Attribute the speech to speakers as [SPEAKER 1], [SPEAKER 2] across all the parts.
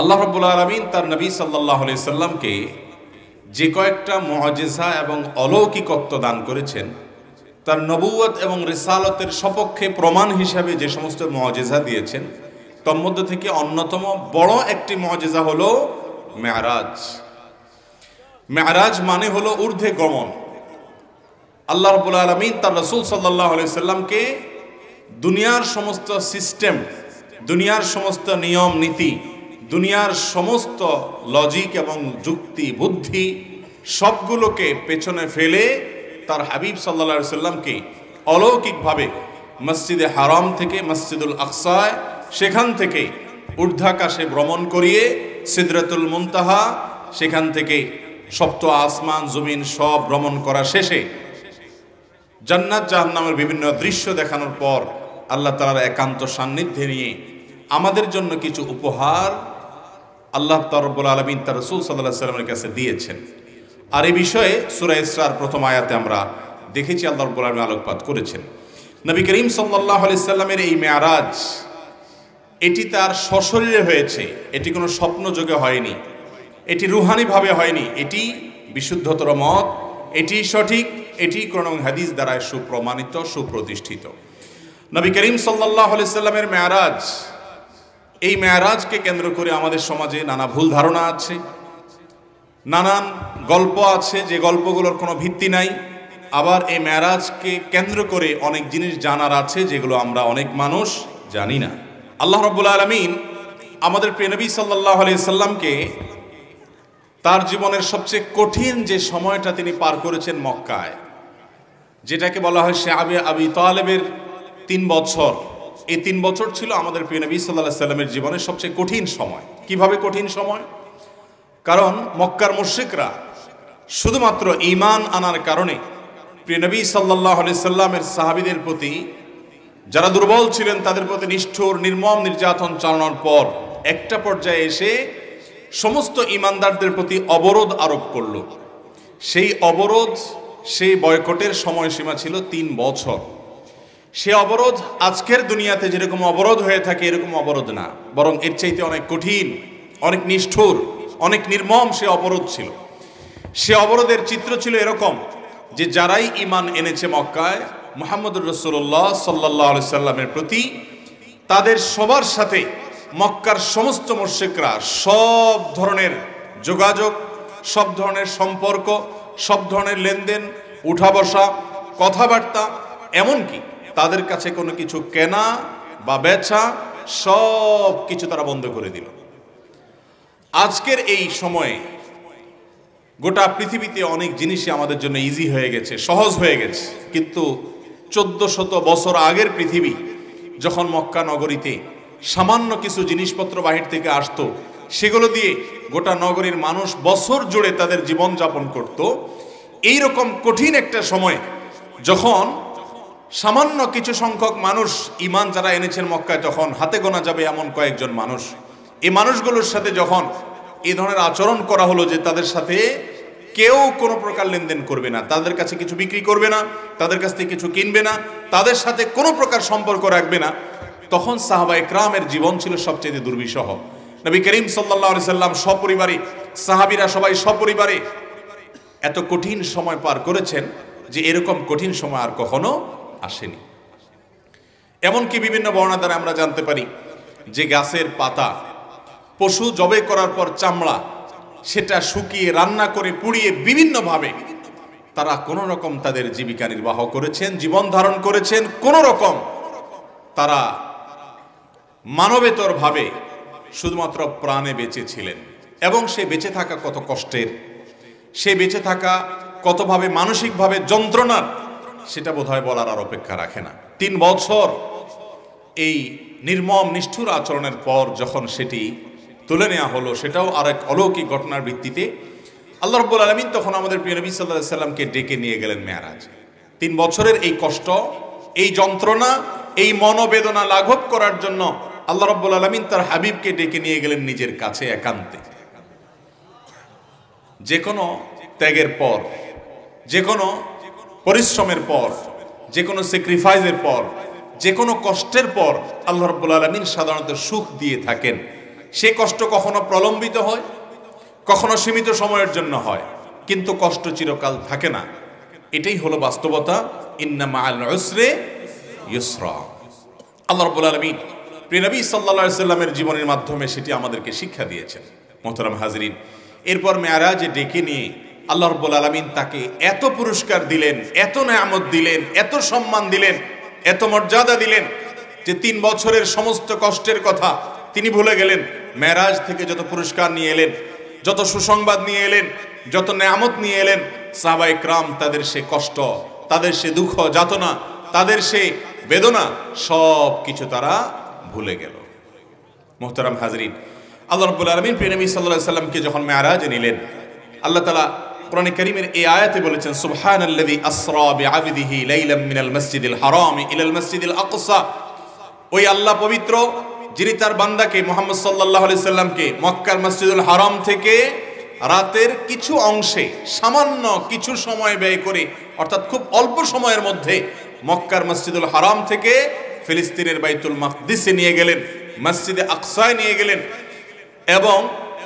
[SPEAKER 1] আল্লাহ রব্বুল আলমিন তার নবী সাল্লাহ সাল্লামকে যে কয়েকটা মহাজেসা এবং অলৌকিকত্ব দান করেছেন তার নবুয়ত এবং রেসালতের সপক্ষে প্রমাণ হিসাবে যে সমস্ত মহাজেজা দিয়েছেন তন্মধ্যে মধ্যে থেকে অন্যতম বড় একটি মহাজেজা হল মেহারাজ মেহারাজ মানে হলো ঊর্ধ্বে গমন আল্লাহ রবুল আলমিন তার রসুল সাল্লাহ সাল্লামকে দুনিয়ার সমস্ত সিস্টেম দুনিয়ার সমস্ত নিয়ম নীতি দুনিয়ার সমস্ত লজিক এবং যুক্তি বুদ্ধি সবগুলোকে পেছনে ফেলে তার হাবিব সাল্লা সাল্লামকে অলৌকিকভাবে মসজিদে হারাম থেকে মসজিদুল আকসায় সেখান থেকে ঊর্ধ্বাকাশে ভ্রমণ করিয়ে সিদরাতুল মুনতাহা সেখান থেকে সপ্ত আসমান জমিন সব ভ্রমণ করা শেষে জান্নাত জাহান্নামের বিভিন্ন দৃশ্য দেখানোর পর আল্লাহ তালার একান্ত সান্নিধ্যে নিয়ে আমাদের জন্য কিছু উপহার আল্লাহ তরব্বুল আলমিন তার রসুল সাল্লাহ সাল্লামের কাছে দিয়েছেন আর এই বিষয়ে সুরা ইসরার প্রথম আয়াতে আমরা দেখেছি আল্লাহ রব্বুল আলমী আলোকপাত করেছেন নবী করিম সাল্লাহ সাল্লামের এই মেয়ারাজ এটি তার সশরীরে হয়েছে এটি কোনো স্বপ্নযোগে হয়নি এটি রুহানিভাবে হয়নি এটি বিশুদ্ধতর মত এটি সঠিক এটি কোন হাদিস দ্বারায় সুপ্রমাণিত সুপ্রতিষ্ঠিত নবী করিম সাল্লাহ সাল্লামের মেয়ারাজ এই মেয়ারাজকে কেন্দ্র করে আমাদের সমাজে নানা ভুল ধারণা আছে নানান গল্প আছে যে গল্পগুলোর কোনো ভিত্তি নাই আবার এই মেয়ারাজকে কেন্দ্র করে অনেক জিনিস জানার আছে যেগুলো আমরা অনেক মানুষ জানি না আল্লাহ রব্বুল আলমিন আমাদের প্রেনবী সাল্লাহ আলি সাল্লামকে তার জীবনের সবচেয়ে কঠিন যে সময়টা তিনি পার করেছেন মক্কায় যেটাকে বলা হয় সে আবি আবি তালেবের তিন বছর এই তিন বছর ছিল আমাদের প্রিয় নবী সাল্লাহ সাল্লামের জীবনের সবচেয়ে কঠিন সময় কিভাবে কঠিন সময় কারণ মক্কার মুশ্রিকরা শুধুমাত্র ইমান আনার কারণে প্রিয় নবী সাল্লাহ সাল্লামের সাহাবিদের প্রতি যারা দুর্বল ছিলেন তাদের প্রতি নিষ্ঠুর নির্মম নির্যাতন চালানোর পর একটা পর্যায়ে এসে সমস্ত ইমানদারদের প্রতি অবরোধ আরোপ করল সেই অবরোধ সেই বয়কটের সময়সীমা ছিল তিন বছর সে অবরোধ আজকের দুনিয়াতে যেরকম অবরোধ হয়ে থাকে এরকম অবরোধ না বরং এর চাইতে অনেক কঠিন অনেক নিষ্ঠুর অনেক নির্মম সে অবরোধ ছিল সে অবরোধের চিত্র ছিল এরকম যে যারাই ইমান এনেছে মক্কায় মোহাম্মদুর রসুল্লাহ সাল্লাহ সাল্লামের প্রতি তাদের সবার সাথে মক্কার সমস্ত মোর্শেকরা সব ধরনের যোগাযোগ সব ধরনের সম্পর্ক সব ধরনের লেনদেন উঠা বসা কথাবার্তা এমনকি তাদের কাছে কোনো কিছু কেনা বা বেচা সব কিছু তারা বন্ধ করে দিল আজকের এই সময়ে গোটা পৃথিবীতে অনেক জিনিসই আমাদের জন্য ইজি হয়ে গেছে সহজ হয়ে গেছে কিন্তু চোদ্দ শত বছর আগের পৃথিবী যখন মক্কা নগরীতে সামান্য কিছু জিনিসপত্র বাহির থেকে আসতো সেগুলো দিয়ে গোটা নগরীর মানুষ বছর জুড়ে তাদের জীবন যাপন করত এইরকম কঠিন একটা সময় যখন সামান্য কিছু সংখ্যক মানুষ ইমান যারা এনেছেন মক্কায় তখন হাতে গোনা যাবে এমন কয়েকজন মানুষ এই মানুষগুলোর সাথে যখন এই ধরনের আচরণ করা হলো যে তাদের সাথে কেউ কোনো প্রকার লেনদেন করবে না তাদের কাছে কিছু বিক্রি করবে না তাদের কাছ থেকে কিছু কিনবে না তাদের সাথে কোনো প্রকার সম্পর্ক রাখবে না তখন সাহাবা একরামের জীবন ছিল সবচেয়ে দুর্বিষহ নবী করিম সাল্লা সাল্লাম সপরিবারে সাহাবিরা সবাই সপরিবারে এত কঠিন সময় পার করেছেন যে এরকম কঠিন সময় আর কখনো আসেনি এমনকি বিভিন্ন বর্ণা দ্বারা আমরা জানতে পারি যে গাছের পাতা পশু জবে করার পর চামড়া সেটা শুকিয়ে রান্না করে পুড়িয়ে বিভিন্নভাবে তারা কোনো রকম তাদের জীবিকা নির্বাহ করেছেন জীবন ধারণ করেছেন কোনো রকম তারা মানবেতরভাবে শুধুমাত্র প্রাণে বেঁচেছিলেন এবং সে বেঁচে থাকা কত কষ্টের সে বেঁচে থাকা কতভাবে মানসিকভাবে যন্ত্রণার সেটা বোধহয় বলার আর অপেক্ষা রাখে না তিন বছর এই নির্মম নিষ্ঠুর আচরণের পর যখন সেটি তুলে নেওয়া হলো সেটাও আর এক অলৌকিক ঘটনার ভিত্তিতে আল্লাহ রব্বুল আলমিন তখন আমাদের প্রিয় নবী সাল্লাহ সাল্লামকে ডেকে নিয়ে গেলেন মেয়ারাজ তিন বছরের এই কষ্ট এই যন্ত্রণা এই মনোবেদনা লাঘব করার জন্য আল্লাহ রব্বুল আলমিন তার হাবিবকে ডেকে নিয়ে গেলেন নিজের কাছে একান্তে যে কোনো ত্যাগের পর যে কোনো পরিশ্রমের পর যে কোনো স্যাক্রিফাইসের পর যে কোনো কষ্টের পর আল্লাহ রব্বুল আলমিন সাধারণত সুখ দিয়ে থাকেন সে কষ্ট কখনো প্রলম্বিত হয় কখনো সীমিত সময়ের জন্য হয় কিন্তু কষ্ট চিরকাল থাকে না এটাই হলো বাস্তবতা ইন্নামা আল ইসরে ইসরা আল্লাহ রব্বুল আলমিন প্রিনবী সাল্লা সাল্লামের জীবনের মাধ্যমে সেটি আমাদেরকে শিক্ষা দিয়েছেন মোহতারাম হাজরিন এরপর যে ডেকে নিয়ে আল্লাহ রব্বুল আলমিন তাকে এত পুরস্কার দিলেন এত নিয়ামত দিলেন এত সম্মান দিলেন এত মর্যাদা দিলেন যে তিন বছরের সমস্ত কষ্টের কথা তিনি ভুলে গেলেন মেরাজ থেকে যত পুরস্কার নিয়ে এলেন যত সুসংবাদ নিয়ে এলেন যত নামত নিয়ে এলেন সাবাই ক্রাম তাদের সে কষ্ট তাদের সে দুঃখ যাতনা তাদের সে বেদনা সব কিছু তারা ভুলে গেল মোহতারাম হাজরিন আল্লাহ রব্বুল আলমিন প্রেমী সাল্লাহ সাল্লামকে যখন মেয়ারাজ নিলেন আল্লাহ তালা কোরআন করিমের এই আয়াতে বলেছেন সুবহান আল্লাযী আসরা বিআবদিহি লাইলাম মিনাল মসজিদিল হারাম ইলাল মসজিদুল আকসা ওই আল্লাহ পবিত্র যিনি তার বান্দাকে মোহাম্মদ সাল্লাল্লাহু আলাইহি সাল্লামকে মক্কার মসজিদুল হারাম থেকে রাতের কিছু অংশে সামান্য কিছু সময় ব্যয় করে অর্থাৎ খুব অল্প সময়ের মধ্যে মক্কার মসজিদুল হারাম থেকে ফিলিস্তিনের বাইতুল মাকদিসে নিয়ে গেলেন মসজিদে আকসায় নিয়ে গেলেন এবং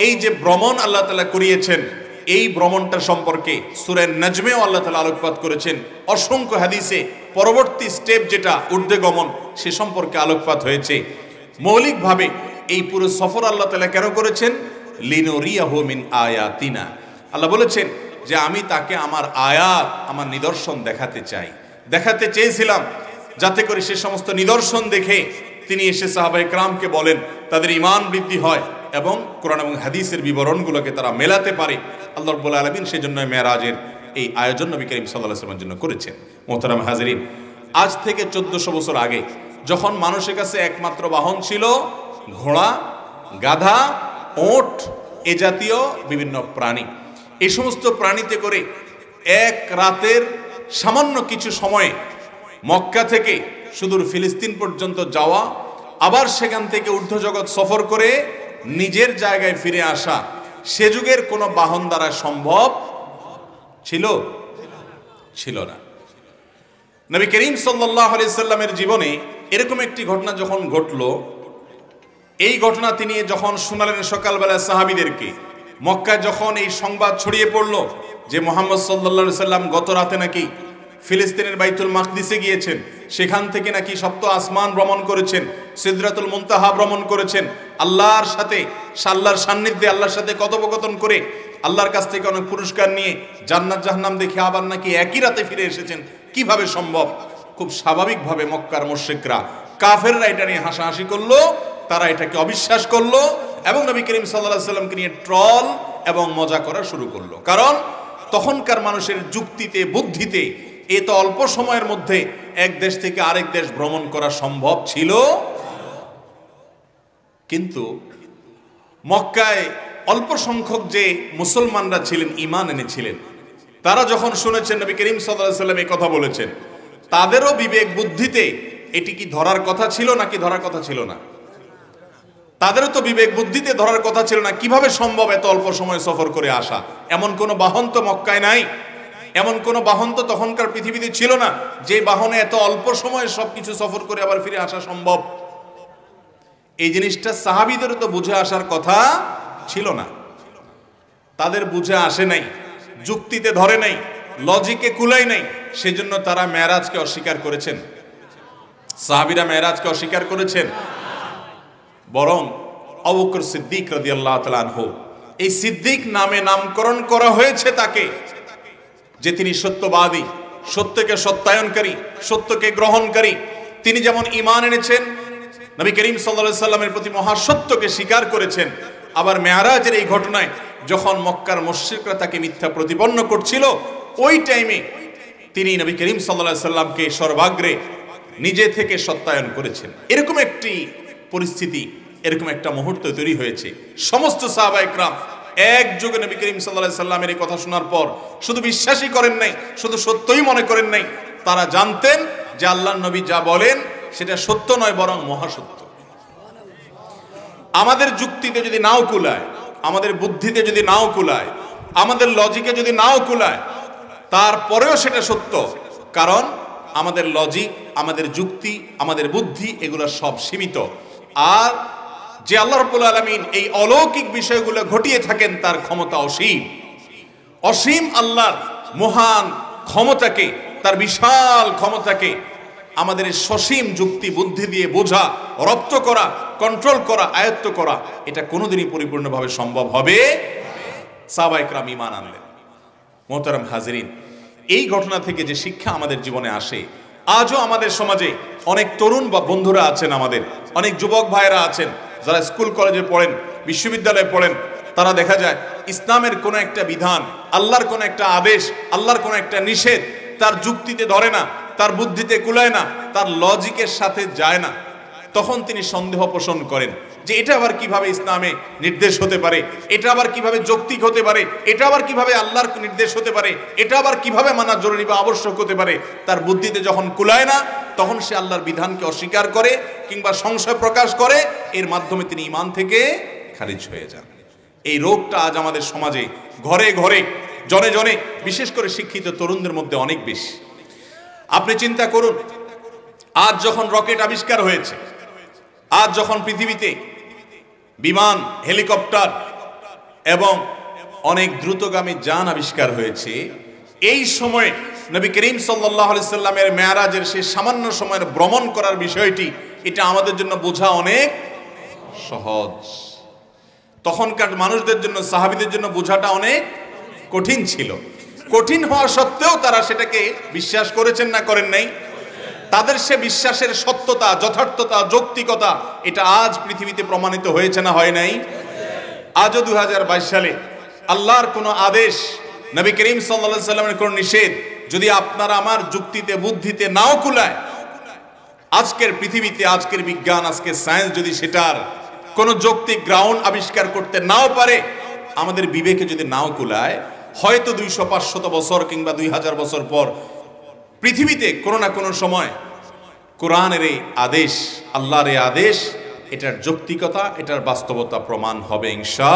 [SPEAKER 1] এই যে ভ্রমণ আল্লাহ তালা করিয়েছেন এই ভ্রমণটা সম্পর্কে সুরের নাজমেও আল্লাহ তালা আলোকপাত করেছেন অসংখ্য হাদিসে পরবর্তী স্টেপ যেটা ঊর্ধ্বে গমন সে সম্পর্কে আলোকপাত হয়েছে মৌলিকভাবে এই পুরো সফর আল্লাহ তালা কেন করেছেন লিনোরিয়াহমিন আয়াতিনা আল্লাহ বলেছেন যে আমি তাকে আমার আয়াত আমার নিদর্শন দেখাতে চাই দেখাতে চেয়েছিলাম যাতে করে সে সমস্ত নিদর্শন দেখে তিনি এসে সাহাবাহিক ক্রামকে বলেন তাদের ইমান বৃদ্ধি হয় এবং কোরআন এবং হাদিসের বিবরণগুলোকে তারা মেলাতে পারে আল্লাহ রব্বুল আলমিন সেই জন্য মেয়েরাজের এই আয়োজন নবী করিম সাল্লাহ জন্য করেছেন মোহতারাম হাজরিন আজ থেকে চোদ্দশো বছর আগে যখন মানুষের কাছে একমাত্র বাহন ছিল ঘোড়া গাধা ওট এ জাতীয় বিভিন্ন প্রাণী এই সমস্ত প্রাণীতে করে এক রাতের সামান্য কিছু সময়ে মক্কা থেকে সুদূর ফিলিস্তিন পর্যন্ত যাওয়া আবার সেখান থেকে ঊর্ধ্বজগৎ সফর করে নিজের জায়গায় ফিরে আসা সে যুগের কোনো বাহন দ্বারা সম্ভব ছিল ছিল না নবী করিম সাল্লাহ সাল্লামের জীবনে এরকম একটি ঘটনা যখন ঘটল এই ঘটনা তিনি যখন শুনালেন সকালবেলা সাহাবিদেরকে মক্কায় যখন এই সংবাদ ছড়িয়ে পড়ল যে মোহাম্মদ সাল্লা সাল্লাম গত রাতে নাকি ফিলিস্তিনের বাইতুল মাকদিসে গিয়েছেন সেখান থেকে নাকি সপ্ত আসমান ভ্রমণ করেছেন সিদ্রাতুল মুন্তাহা ভ্রমণ করেছেন আল্লাহর সাথে সাল্লার সান্নিধ্যে আল্লাহর সাথে কথোপকথন করে আল্লাহর কাছ থেকে অনেক পুরস্কার নিয়ে জান্নাত জাহান্নাম দেখে আবার নাকি একই রাতে ফিরে এসেছেন কিভাবে সম্ভব খুব স্বাভাবিকভাবে মক্কার মোর্শেকরা কাফেররা এটা নিয়ে হাসাহাসি করলো তারা এটাকে অবিশ্বাস করলো এবং নবী করিম সাল্লা সাল্লামকে নিয়ে ট্রল এবং মজা করা শুরু করলো কারণ তখনকার মানুষের যুক্তিতে বুদ্ধিতে এ তো অল্প সময়ের মধ্যে এক দেশ থেকে আরেক দেশ ভ্রমণ করা সম্ভব ছিল কিন্তু মক্কায় অল্প সংখ্যক যে মুসলমানরা ছিলেন ইমান এনেছিলেন তারা যখন শুনেছেন নবী করিম সাল্লাম এই কথা বলেছেন তাদেরও বিবেক বুদ্ধিতে এটি কি ধরার কথা ছিল নাকি ধরার কথা ছিল না তাদেরও তো বিবেক বুদ্ধিতে ধরার কথা ছিল না কিভাবে সম্ভব এত অল্প সময় সফর করে আসা এমন কোনো বাহন তো মক্কায় নাই এমন কোনো বাহন তো তখনকার পৃথিবীতে ছিল না যে বাহনে এত অল্প সময়ে সবকিছু সফর করে আবার ফিরে আসা সম্ভব এই জিনিসটা সাহাবিদেরও তো বুঝে আসার কথা ছিল না তাদের বুঝে আসে নাই যুক্তিতে ধরে নাই লজিকে কুলাই নাই সেজন্য তারা মেরাজকে অস্বীকার করেছেন সাহাবিরা মেরাজকে অস্বীকার করেছেন বরং অবকর সিদ্দিক রদিয়াল্লাহ তালান হোক এই সিদ্দিক নামে নামকরণ করা হয়েছে তাকে যে তিনি সত্যবাদী সত্যকে সত্যায়নকারী সত্যকে গ্রহণকারী তিনি যেমন ইমান এনেছেন নবী করিম সাল্লা সাল্লামের প্রতি মহাসত্যকে স্বীকার করেছেন আবার মেয়ারাজের এই ঘটনায় যখন মক্কার মস্যিকরা তাকে মিথ্যা প্রতিপন্ন করছিল ওই টাইমে তিনি নবী করিম সাল্লা সাল্লামকে সর্বাগ্রে নিজে থেকে সত্যায়ন করেছেন এরকম একটি পরিস্থিতি এরকম একটা মুহূর্ত তৈরি হয়েছে সমস্ত সাহাবা একরাম এক যুগে নবী করিম সাল্লা সাল্লামের এই কথা শোনার পর শুধু বিশ্বাসই করেন নাই শুধু সত্যই মনে করেন নাই তারা জানতেন যে আল্লাহ নবী যা বলেন সেটা সত্য নয় বরং মহাসত্য আমাদের যুক্তিতে যদি নাও কুলায় আমাদের বুদ্ধিতে যদি নাও কুলায় আমাদের লজিকে যদি নাও কুলায় তারপরেও সেটা সত্য কারণ আমাদের লজিক আমাদের যুক্তি আমাদের বুদ্ধি এগুলো সব সীমিত আর যে আল্লাহ রব্বুল আলমিন এই অলৌকিক বিষয়গুলো ঘটিয়ে থাকেন তার ক্ষমতা অসীম অসীম আল্লাহর মহান ক্ষমতাকে তার বিশাল ক্ষমতাকে আমাদের সসীম যুক্তি বুদ্ধি দিয়ে বোঝা রপ্ত করা কন্ট্রোল করা আয়ত্ত করা এটা কোনোদিনই পরিপূর্ণভাবে সম্ভব হবে সাবাইকরাম ইমান আনলেন মোহতারাম হাজরিন এই ঘটনা থেকে যে শিক্ষা আমাদের জীবনে আসে আজও আমাদের সমাজে অনেক তরুণ বা বন্ধুরা আছেন আমাদের অনেক যুবক ভাইরা আছেন যারা স্কুল কলেজে পড়েন বিশ্ববিদ্যালয়ে পড়েন তারা দেখা যায় ইসলামের কোনো একটা বিধান আল্লাহর কোনো একটা আদেশ আল্লাহর কোনো একটা নিষেধ তার যুক্তিতে ধরে না তার বুদ্ধিতে কুলায় না তার লজিকের সাথে যায় না তখন তিনি সন্দেহ পোষণ করেন যে এটা আবার কিভাবে ইসলামে নির্দেশ হতে পারে এটা আবার কিভাবে যৌক্তিক হতে পারে এটা আবার কিভাবে আল্লাহর নির্দেশ হতে পারে এটা আবার কিভাবে মানা জরুরি বা আবশ্যক হতে পারে তার বুদ্ধিতে যখন কুলায় না তখন সে আল্লাহর বিধানকে অস্বীকার করে কিংবা সংশয় প্রকাশ করে এর মাধ্যমে তিনি ইমান থেকে খারিজ হয়ে যান এই রোগটা আজ আমাদের সমাজে ঘরে ঘরে জনে জনে বিশেষ করে শিক্ষিত তরুণদের মধ্যে অনেক বেশি আপনি চিন্তা করুন আজ যখন রকেট আবিষ্কার হয়েছে আজ যখন পৃথিবীতে বিমান হেলিকপ্টার এবং অনেক দ্রুতগামী যান আবিষ্কার হয়েছে এই সময়ে নবী করিম সাল্লাহ সাল্লামের মেয়ারাজের সেই সামান্য সময়ের ভ্রমণ করার বিষয়টি এটা আমাদের জন্য বোঝা অনেক সহজ তখনকার মানুষদের জন্য সাহাবিদের জন্য বোঝাটা অনেক কঠিন ছিল কঠিন হওয়া সত্ত্বেও তারা সেটাকে বিশ্বাস করেছেন না করেন নাই তাদের সে বিশ্বাসের সত্যতা যথার্থতা যৌক্তিকতা এটা আজ পৃথিবীতে প্রমাণিত হয়েছে না হয় নাই আজও দু সালে আল্লাহর কোনো আদেশ নবী করিম সাল্লা সাল্লামের কোনো নিষেধ যদি আপনারা আমার যুক্তিতে বুদ্ধিতে নাও কুলায় আজকের পৃথিবীতে আজকের বিজ্ঞান আজকের সায়েন্স যদি সেটার কোনো যৌক্তিক গ্রাউন্ড আবিষ্কার করতে নাও পারে আমাদের বিবেকে যদি নাও কুলায় হয়তো দুইশো পাঁচশত বছর কিংবা দুই হাজার বছর পর পৃথিবীতে কোনো না কোনো সময় কোরআনের এই আদেশ আল্লাহর এই আদেশ এটার যৌক্তিকতা এটার বাস্তবতা প্রমাণ হবে ইংশা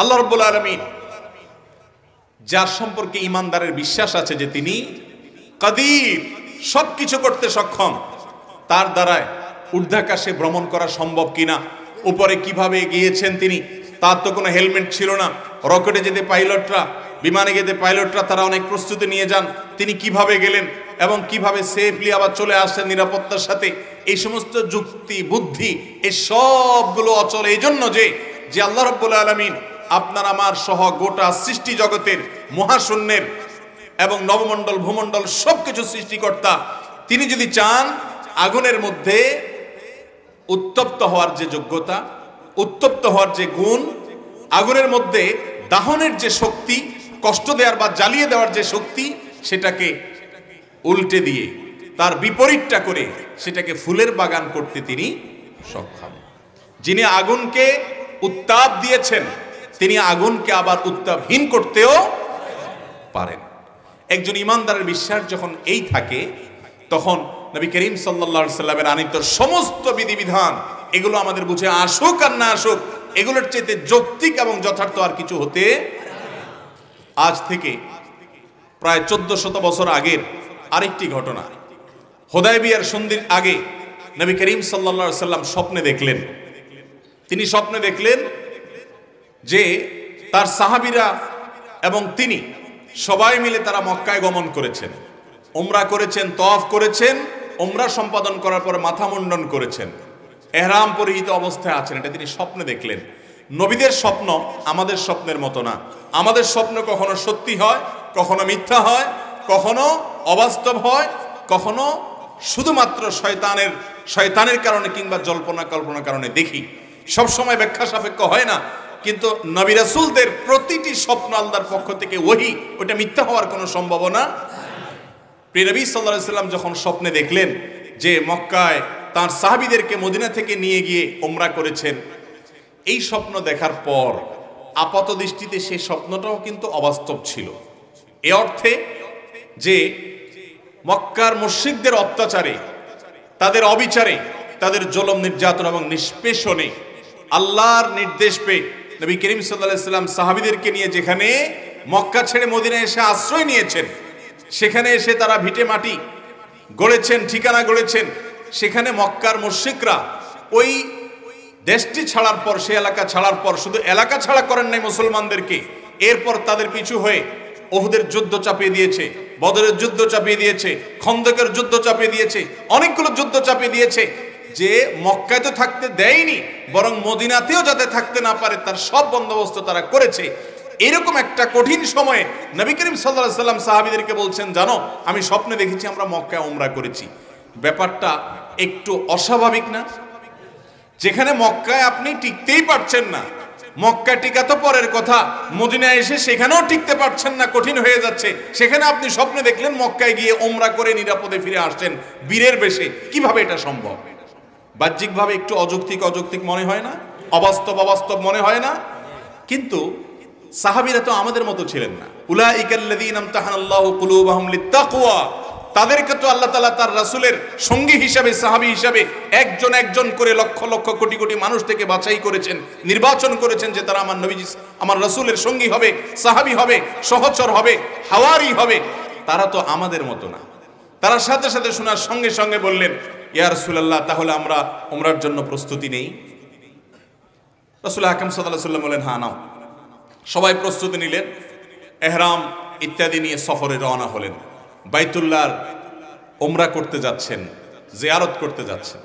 [SPEAKER 1] আল্লাহ রব্বুল আলমিন যার সম্পর্কে ইমানদারের বিশ্বাস আছে যে তিনি কাদির সব কিছু করতে সক্ষম তার দ্বারায় ঊর্ধ্বাকাশে ভ্রমণ করা সম্ভব কিনা উপরে কিভাবে গিয়েছেন তিনি তার তো কোনো হেলমেট ছিল না রকেটে যেতে পাইলটরা বিমানে গেতে পাইলটরা তারা অনেক প্রস্তুতি নিয়ে যান তিনি কিভাবে গেলেন এবং কিভাবে সেফলি আবার চলে আসেন নিরাপত্তার সাথে এই সমস্ত যুক্তি বুদ্ধি এই সবগুলো অচল এই জন্য যে যে আল্লাহ রব্বুল আলমিন আপনার আমার সহ গোটা সৃষ্টি জগতের মহাশূন্যের এবং নবমণ্ডল ভূমণ্ডল সব কিছু সৃষ্টিকর্তা তিনি যদি চান আগুনের মধ্যে উত্তপ্ত হওয়ার যে যোগ্যতা উত্তপ্ত হওয়ার যে গুণ আগুনের মধ্যে দাহনের যে শক্তি কষ্ট দেওয়ার বা জ্বালিয়ে দেওয়ার যে শক্তি সেটাকে উল্টে দিয়ে তার বিপরীতটা করে সেটাকে ফুলের বাগান করতে তিনি সক্ষম যিনি আগুনকে উত্তাপ দিয়েছেন তিনি আগুনকে আবার উত্তাপহীন করতেও পারেন একজন ইমানদারের বিশ্বাস যখন এই থাকে তখন নবী করিম সাল্লা সাল্লামের আনিত সমস্ত বিধিবিধান এগুলো আমাদের বুঝে আসুক আর না আসুক এগুলোর চেয়ে যৌক্তিক এবং যথার্থ আর কিছু হতে আজ থেকে প্রায় চোদ্দ শত বছর আগের আরেকটি ঘটনা হোদায় বিয়ার সন্ধির আগে নবী করিম সাল্লা সাল্লাম স্বপ্নে দেখলেন তিনি স্বপ্নে দেখলেন যে তার সাহাবিরা এবং তিনি সবাই মিলে তারা মক্কায় গমন করেছেন ওমরা করেছেন তফ করেছেন ওমরা সম্পাদন করার পর মাথা মুন্ডন করেছেন এহরাম পরিহিত অবস্থায় আছেন এটা তিনি স্বপ্নে দেখলেন নবীদের স্বপ্ন আমাদের স্বপ্নের মতো না আমাদের স্বপ্ন কখনো সত্যি হয় কখনো মিথ্যা হয় কখনো অবাস্তব হয় কখনো শুধুমাত্র শয়তানের শয়তানের কারণে কিংবা জল্পনা কল্পনার কারণে দেখি সব সময় ব্যাখ্যা সাপেক্ষ হয় না কিন্তু নবিরাসুলদের প্রতিটি স্বপ্ন আল্লাহর পক্ষ থেকে ওহি ওটা মিথ্যা হওয়ার কোনো সম্ভাবনা প্রিয়নবী সাল্লা সাল্লাম যখন স্বপ্নে দেখলেন যে মক্কায় তার সাহাবিদেরকে মদিনা থেকে নিয়ে গিয়ে ওমরা করেছেন এই স্বপ্ন দেখার পর আপাত দৃষ্টিতে সেই স্বপ্নটাও কিন্তু অবাস্তব ছিল এ অর্থে যে মক্কার মসজিদদের অত্যাচারে তাদের অবিচারে তাদের জলম নির্যাতন এবং নিষ্পেষণে আল্লাহর নির্দেশ পেয়ে নবী করিম সাল্লাম সাহাবিদেরকে নিয়ে যেখানে মক্কা ছেড়ে মদিনায় এসে আশ্রয় নিয়েছেন সেখানে এসে তারা ভিটে মাটি গড়েছেন ঠিকানা গড়েছেন সেখানে মক্কার মসজিদরা ওই দেশটি ছাড়ার পর সে এলাকা ছাড়ার পর শুধু এলাকা ছাড়া করেন নাই মুসলমানদেরকে এরপর তাদের পিছু হয়ে ওহুদের যুদ্ধ চাপিয়ে দিয়েছে বদরের যুদ্ধ চাপিয়ে দিয়েছে খন্দকের যুদ্ধ চাপিয়ে দিয়েছে অনেকগুলো যুদ্ধ চাপিয়ে দিয়েছে যে মক্কায় তো থাকতে দেয়নি বরং মদিনাতেও যাতে থাকতে না পারে তার সব বন্দোবস্ত তারা করেছে এরকম একটা কঠিন সময়ে নবী করিম সাল্লাহ সাল্লাম সাহাবিদেরকে বলছেন জানো আমি স্বপ্নে দেখেছি আমরা মক্কায় ওমরা করেছি ব্যাপারটা একটু অস্বাভাবিক না যেখানে মক্কায় আপনি টিকতেই পারছেন না মক্কা টিকা তো পরের কথা মদিনায় এসে সেখানেও টিকতে পারছেন না কঠিন হয়ে যাচ্ছে সেখানে আপনি স্বপ্নে দেখলেন মক্কায় গিয়ে ওমরা করে নিরাপদে ফিরে আসছেন বীরের বেশে কিভাবে এটা সম্ভব বাহ্যিকভাবে একটু অযৌক্তিক অযৌক্তিক মনে হয় না অবাস্তব অবাস্তব মনে হয় না কিন্তু সাহাবিরা তো আমাদের মতো ছিলেন না উলা ইকাল্লাদিন তাহান আল্লাহ কুলুবাহম লিত্তাকুয়া তাদেরকে তো আল্লাহ তালা তার রাসুলের সঙ্গী হিসাবে সাহাবি হিসাবে একজন একজন করে লক্ষ লক্ষ কোটি কোটি মানুষ থেকে বাছাই করেছেন নির্বাচন করেছেন যে তারা আমার নবীজি আমার রাসুলের সঙ্গী হবে সাহাবি হবে সহচর হবে হাওয়ারি হবে তারা তো আমাদের মতো না তারা সাথে সাথে শোনার সঙ্গে সঙ্গে বললেন ইয়া আল্লাহ তাহলে আমরা ওমরার জন্য প্রস্তুতি নেই রসুল হাকিম সাদাল্লাহ সাল্লাম বলেন হ্যাঁ নাও সবাই প্রস্তুতি নিলেন এহরাম ইত্যাদি নিয়ে সফরে রওনা হলেন বাইতুল্লার ওমরা করতে যাচ্ছেন জেয়ারত করতে যাচ্ছেন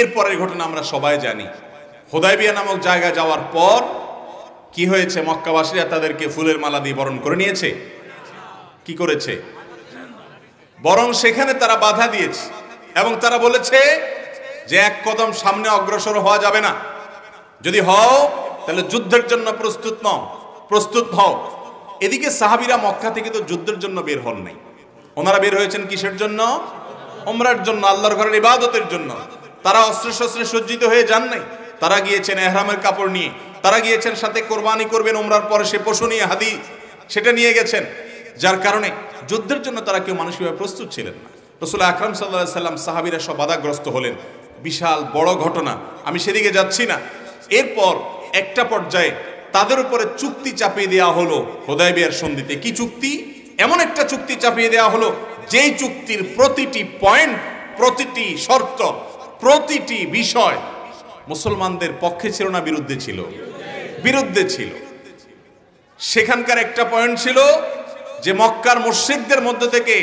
[SPEAKER 1] এরপরের ঘটনা আমরা সবাই জানি হোদাইবিয়া নামক জায়গা যাওয়ার পর কি হয়েছে মক্কাবাসীরা তাদেরকে ফুলের মালা দিয়ে বরণ করে নিয়েছে কি করেছে বরং সেখানে তারা বাধা দিয়েছে এবং তারা বলেছে যে এক কদম সামনে অগ্রসর হওয়া যাবে না যদি হও তাহলে যুদ্ধের জন্য প্রস্তুত নও প্রস্তুত হও এদিকে সাহাবিরা মক্কা থেকে তো যুদ্ধের জন্য বের হন নাই ওনারা বের হয়েছেন কিসের জন্য ওমরার জন্য আল্লাহর ঘরের ইবাদতের জন্য তারা অস্ত্র শস্ত্রে সজ্জিত হয়ে যান নাই তারা গিয়েছেন এহরামের কাপড় নিয়ে তারা গিয়েছেন সাথে কোরবানি করবেন ওমরার পরে সে পশু নিয়ে হাদি সেটা নিয়ে গেছেন যার কারণে যুদ্ধের জন্য তারা কেউ মানসিকভাবে প্রস্তুত ছিলেন না রসুল আকরম সাল্লাহ সাল্লাম সাহাবিরা সব বাধাগ্রস্ত হলেন বিশাল বড় ঘটনা আমি সেদিকে যাচ্ছি না এরপর একটা পর্যায়ে তাদের উপরে চুক্তি চাপিয়ে দেওয়া হলো বিয়ার সন্ধিতে কি চুক্তি এমন একটা চুক্তি চাপিয়ে দেওয়া হলো যেই চুক্তির প্রতিটি পয়েন্ট প্রতিটি শর্ত প্রতিটি বিষয় মুসলমানদের পক্ষে ছিল না বিরুদ্ধে ছিল বিরুদ্ধে ছিল সেখানকার একটা পয়েন্ট ছিল যে মক্কার মসজিদদের মধ্যে থেকে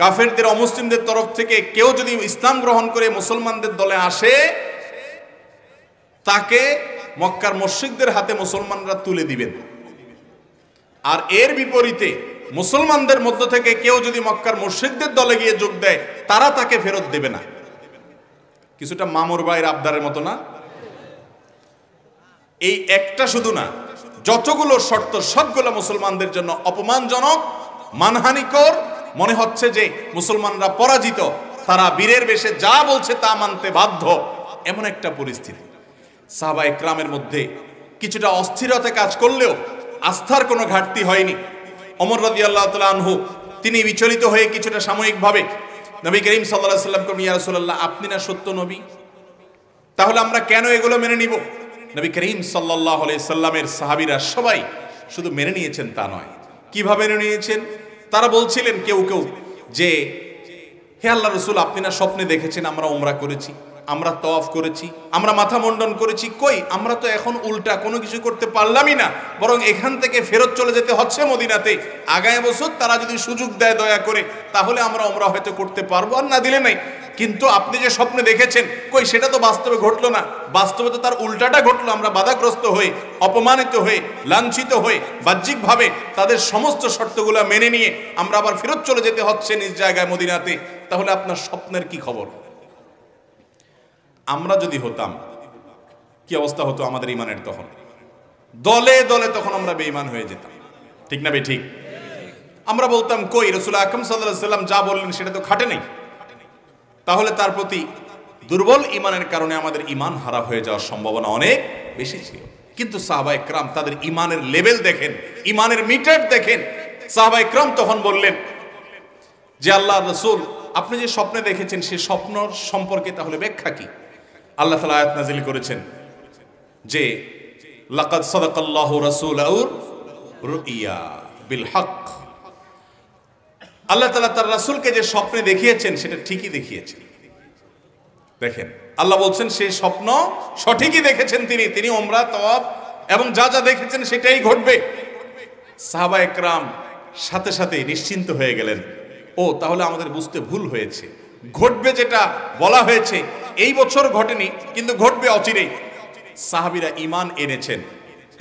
[SPEAKER 1] কাফেরদের অমুসলিমদের তরফ থেকে কেউ যদি ইসলাম গ্রহণ করে মুসলমানদের দলে আসে তাকে মক্কার মসজিদদের হাতে মুসলমানরা তুলে দিবেন আর এর বিপরীতে মুসলমানদের মধ্য থেকে কেউ যদি মক্কার মসজিদদের দলে গিয়ে যোগ দেয় তারা তাকে ফেরত দেবে না কিছুটা মামুর ভাইয়ের আবদারের মতো না এই একটা শুধু না যতগুলো শর্ত সবগুলো মুসলমানদের জন্য অপমানজনক মানহানিকর মনে হচ্ছে যে মুসলমানরা পরাজিত তারা বীরের বেশে যা বলছে তা মানতে বাধ্য এমন একটা পরিস্থিতি সাহবা ইকরামের মধ্যে কিছুটা অস্থিরতা কাজ করলেও আস্থার কোনো ঘাটতি হয়নি অমর রদি আল্লাহ তালা আনহু তিনি বিচলিত হয়ে কিছুটা সাময়িকভাবে নবী করিম সাল্লাহ সাল্লামকে ইয়া আপনি না সত্য নবী তাহলে আমরা কেন এগুলো মেনে নিব নবী করিম সাল্লাহ সাল্লামের সাহাবিরা সবাই শুধু মেনে নিয়েছেন তা নয় কিভাবে মেনে নিয়েছেন তারা বলছিলেন কেউ কেউ যে হে আল্লাহ রসুল আপনি না স্বপ্নে দেখেছেন আমরা ওমরা করেছি আমরা তফ করেছি আমরা মাথা মণ্ডন করেছি কই আমরা তো এখন উল্টা কোনো কিছু করতে পারলামই না বরং এখান থেকে ফেরত চলে যেতে হচ্ছে মদিনাতে আগামী বছর তারা যদি সুযোগ দেয় দয়া করে তাহলে আমরা আমরা হয়তো করতে পারবো আর না দিলে নাই কিন্তু আপনি যে স্বপ্নে দেখেছেন কই সেটা তো বাস্তবে ঘটলো না বাস্তবে তো তার উল্টাটা ঘটলো আমরা বাধাগ্রস্ত হয়ে অপমানিত হয়ে লাঞ্ছিত হয়ে বাহ্যিকভাবে তাদের সমস্ত শর্তগুলো মেনে নিয়ে আমরা আবার ফেরত চলে যেতে হচ্ছে নিজ জায়গায় মদিনাতে তাহলে আপনার স্বপ্নের কি খবর আমরা যদি হতাম কি অবস্থা হতো আমাদের ইমানের তখন দলে দলে তখন আমরা বেঈমান হয়ে যেতাম ঠিক না ভাই ঠিক আমরা বলতাম কই রসুল আকম সাল্লাহ সাল্লাম যা বললেন সেটা তো খাটে নেই তাহলে তার প্রতি দুর্বল ইমানের কারণে আমাদের ইমান হারা হয়ে যাওয়ার সম্ভাবনা অনেক বেশি ছিল কিন্তু সাহাবা একরাম তাদের ইমানের লেভেল দেখেন ইমানের মিটার দেখেন সাহাবা একরাম তখন বললেন যে আল্লাহ রসুল আপনি যে স্বপ্নে দেখেছেন সে স্বপ্ন সম্পর্কে তাহলে ব্যাখ্যা কী আল্লাহ তালা আয়াত নাজিল করেছেন যে লাকাদ সদাকাল্লাহ রসুল আউর রুইয়া বিল হক আল্লাহ তালা তার রাসুলকে যে স্বপ্নে দেখিয়েছেন সেটা ঠিকই দেখিয়েছেন দেখেন আল্লাহ বলছেন সে স্বপ্ন সঠিকই দেখেছেন তিনি তিনি ওমরা তব এবং যা যা দেখেছেন সেটাই ঘটবে সাহাবা একরাম সাথে সাথে নিশ্চিন্ত হয়ে গেলেন ও তাহলে আমাদের বুঝতে ভুল হয়েছে ঘটবে যেটা বলা হয়েছে এই বছর ঘটেনি কিন্তু ঘটবে অচিরেই সাহাবিরা ইমান এনেছেন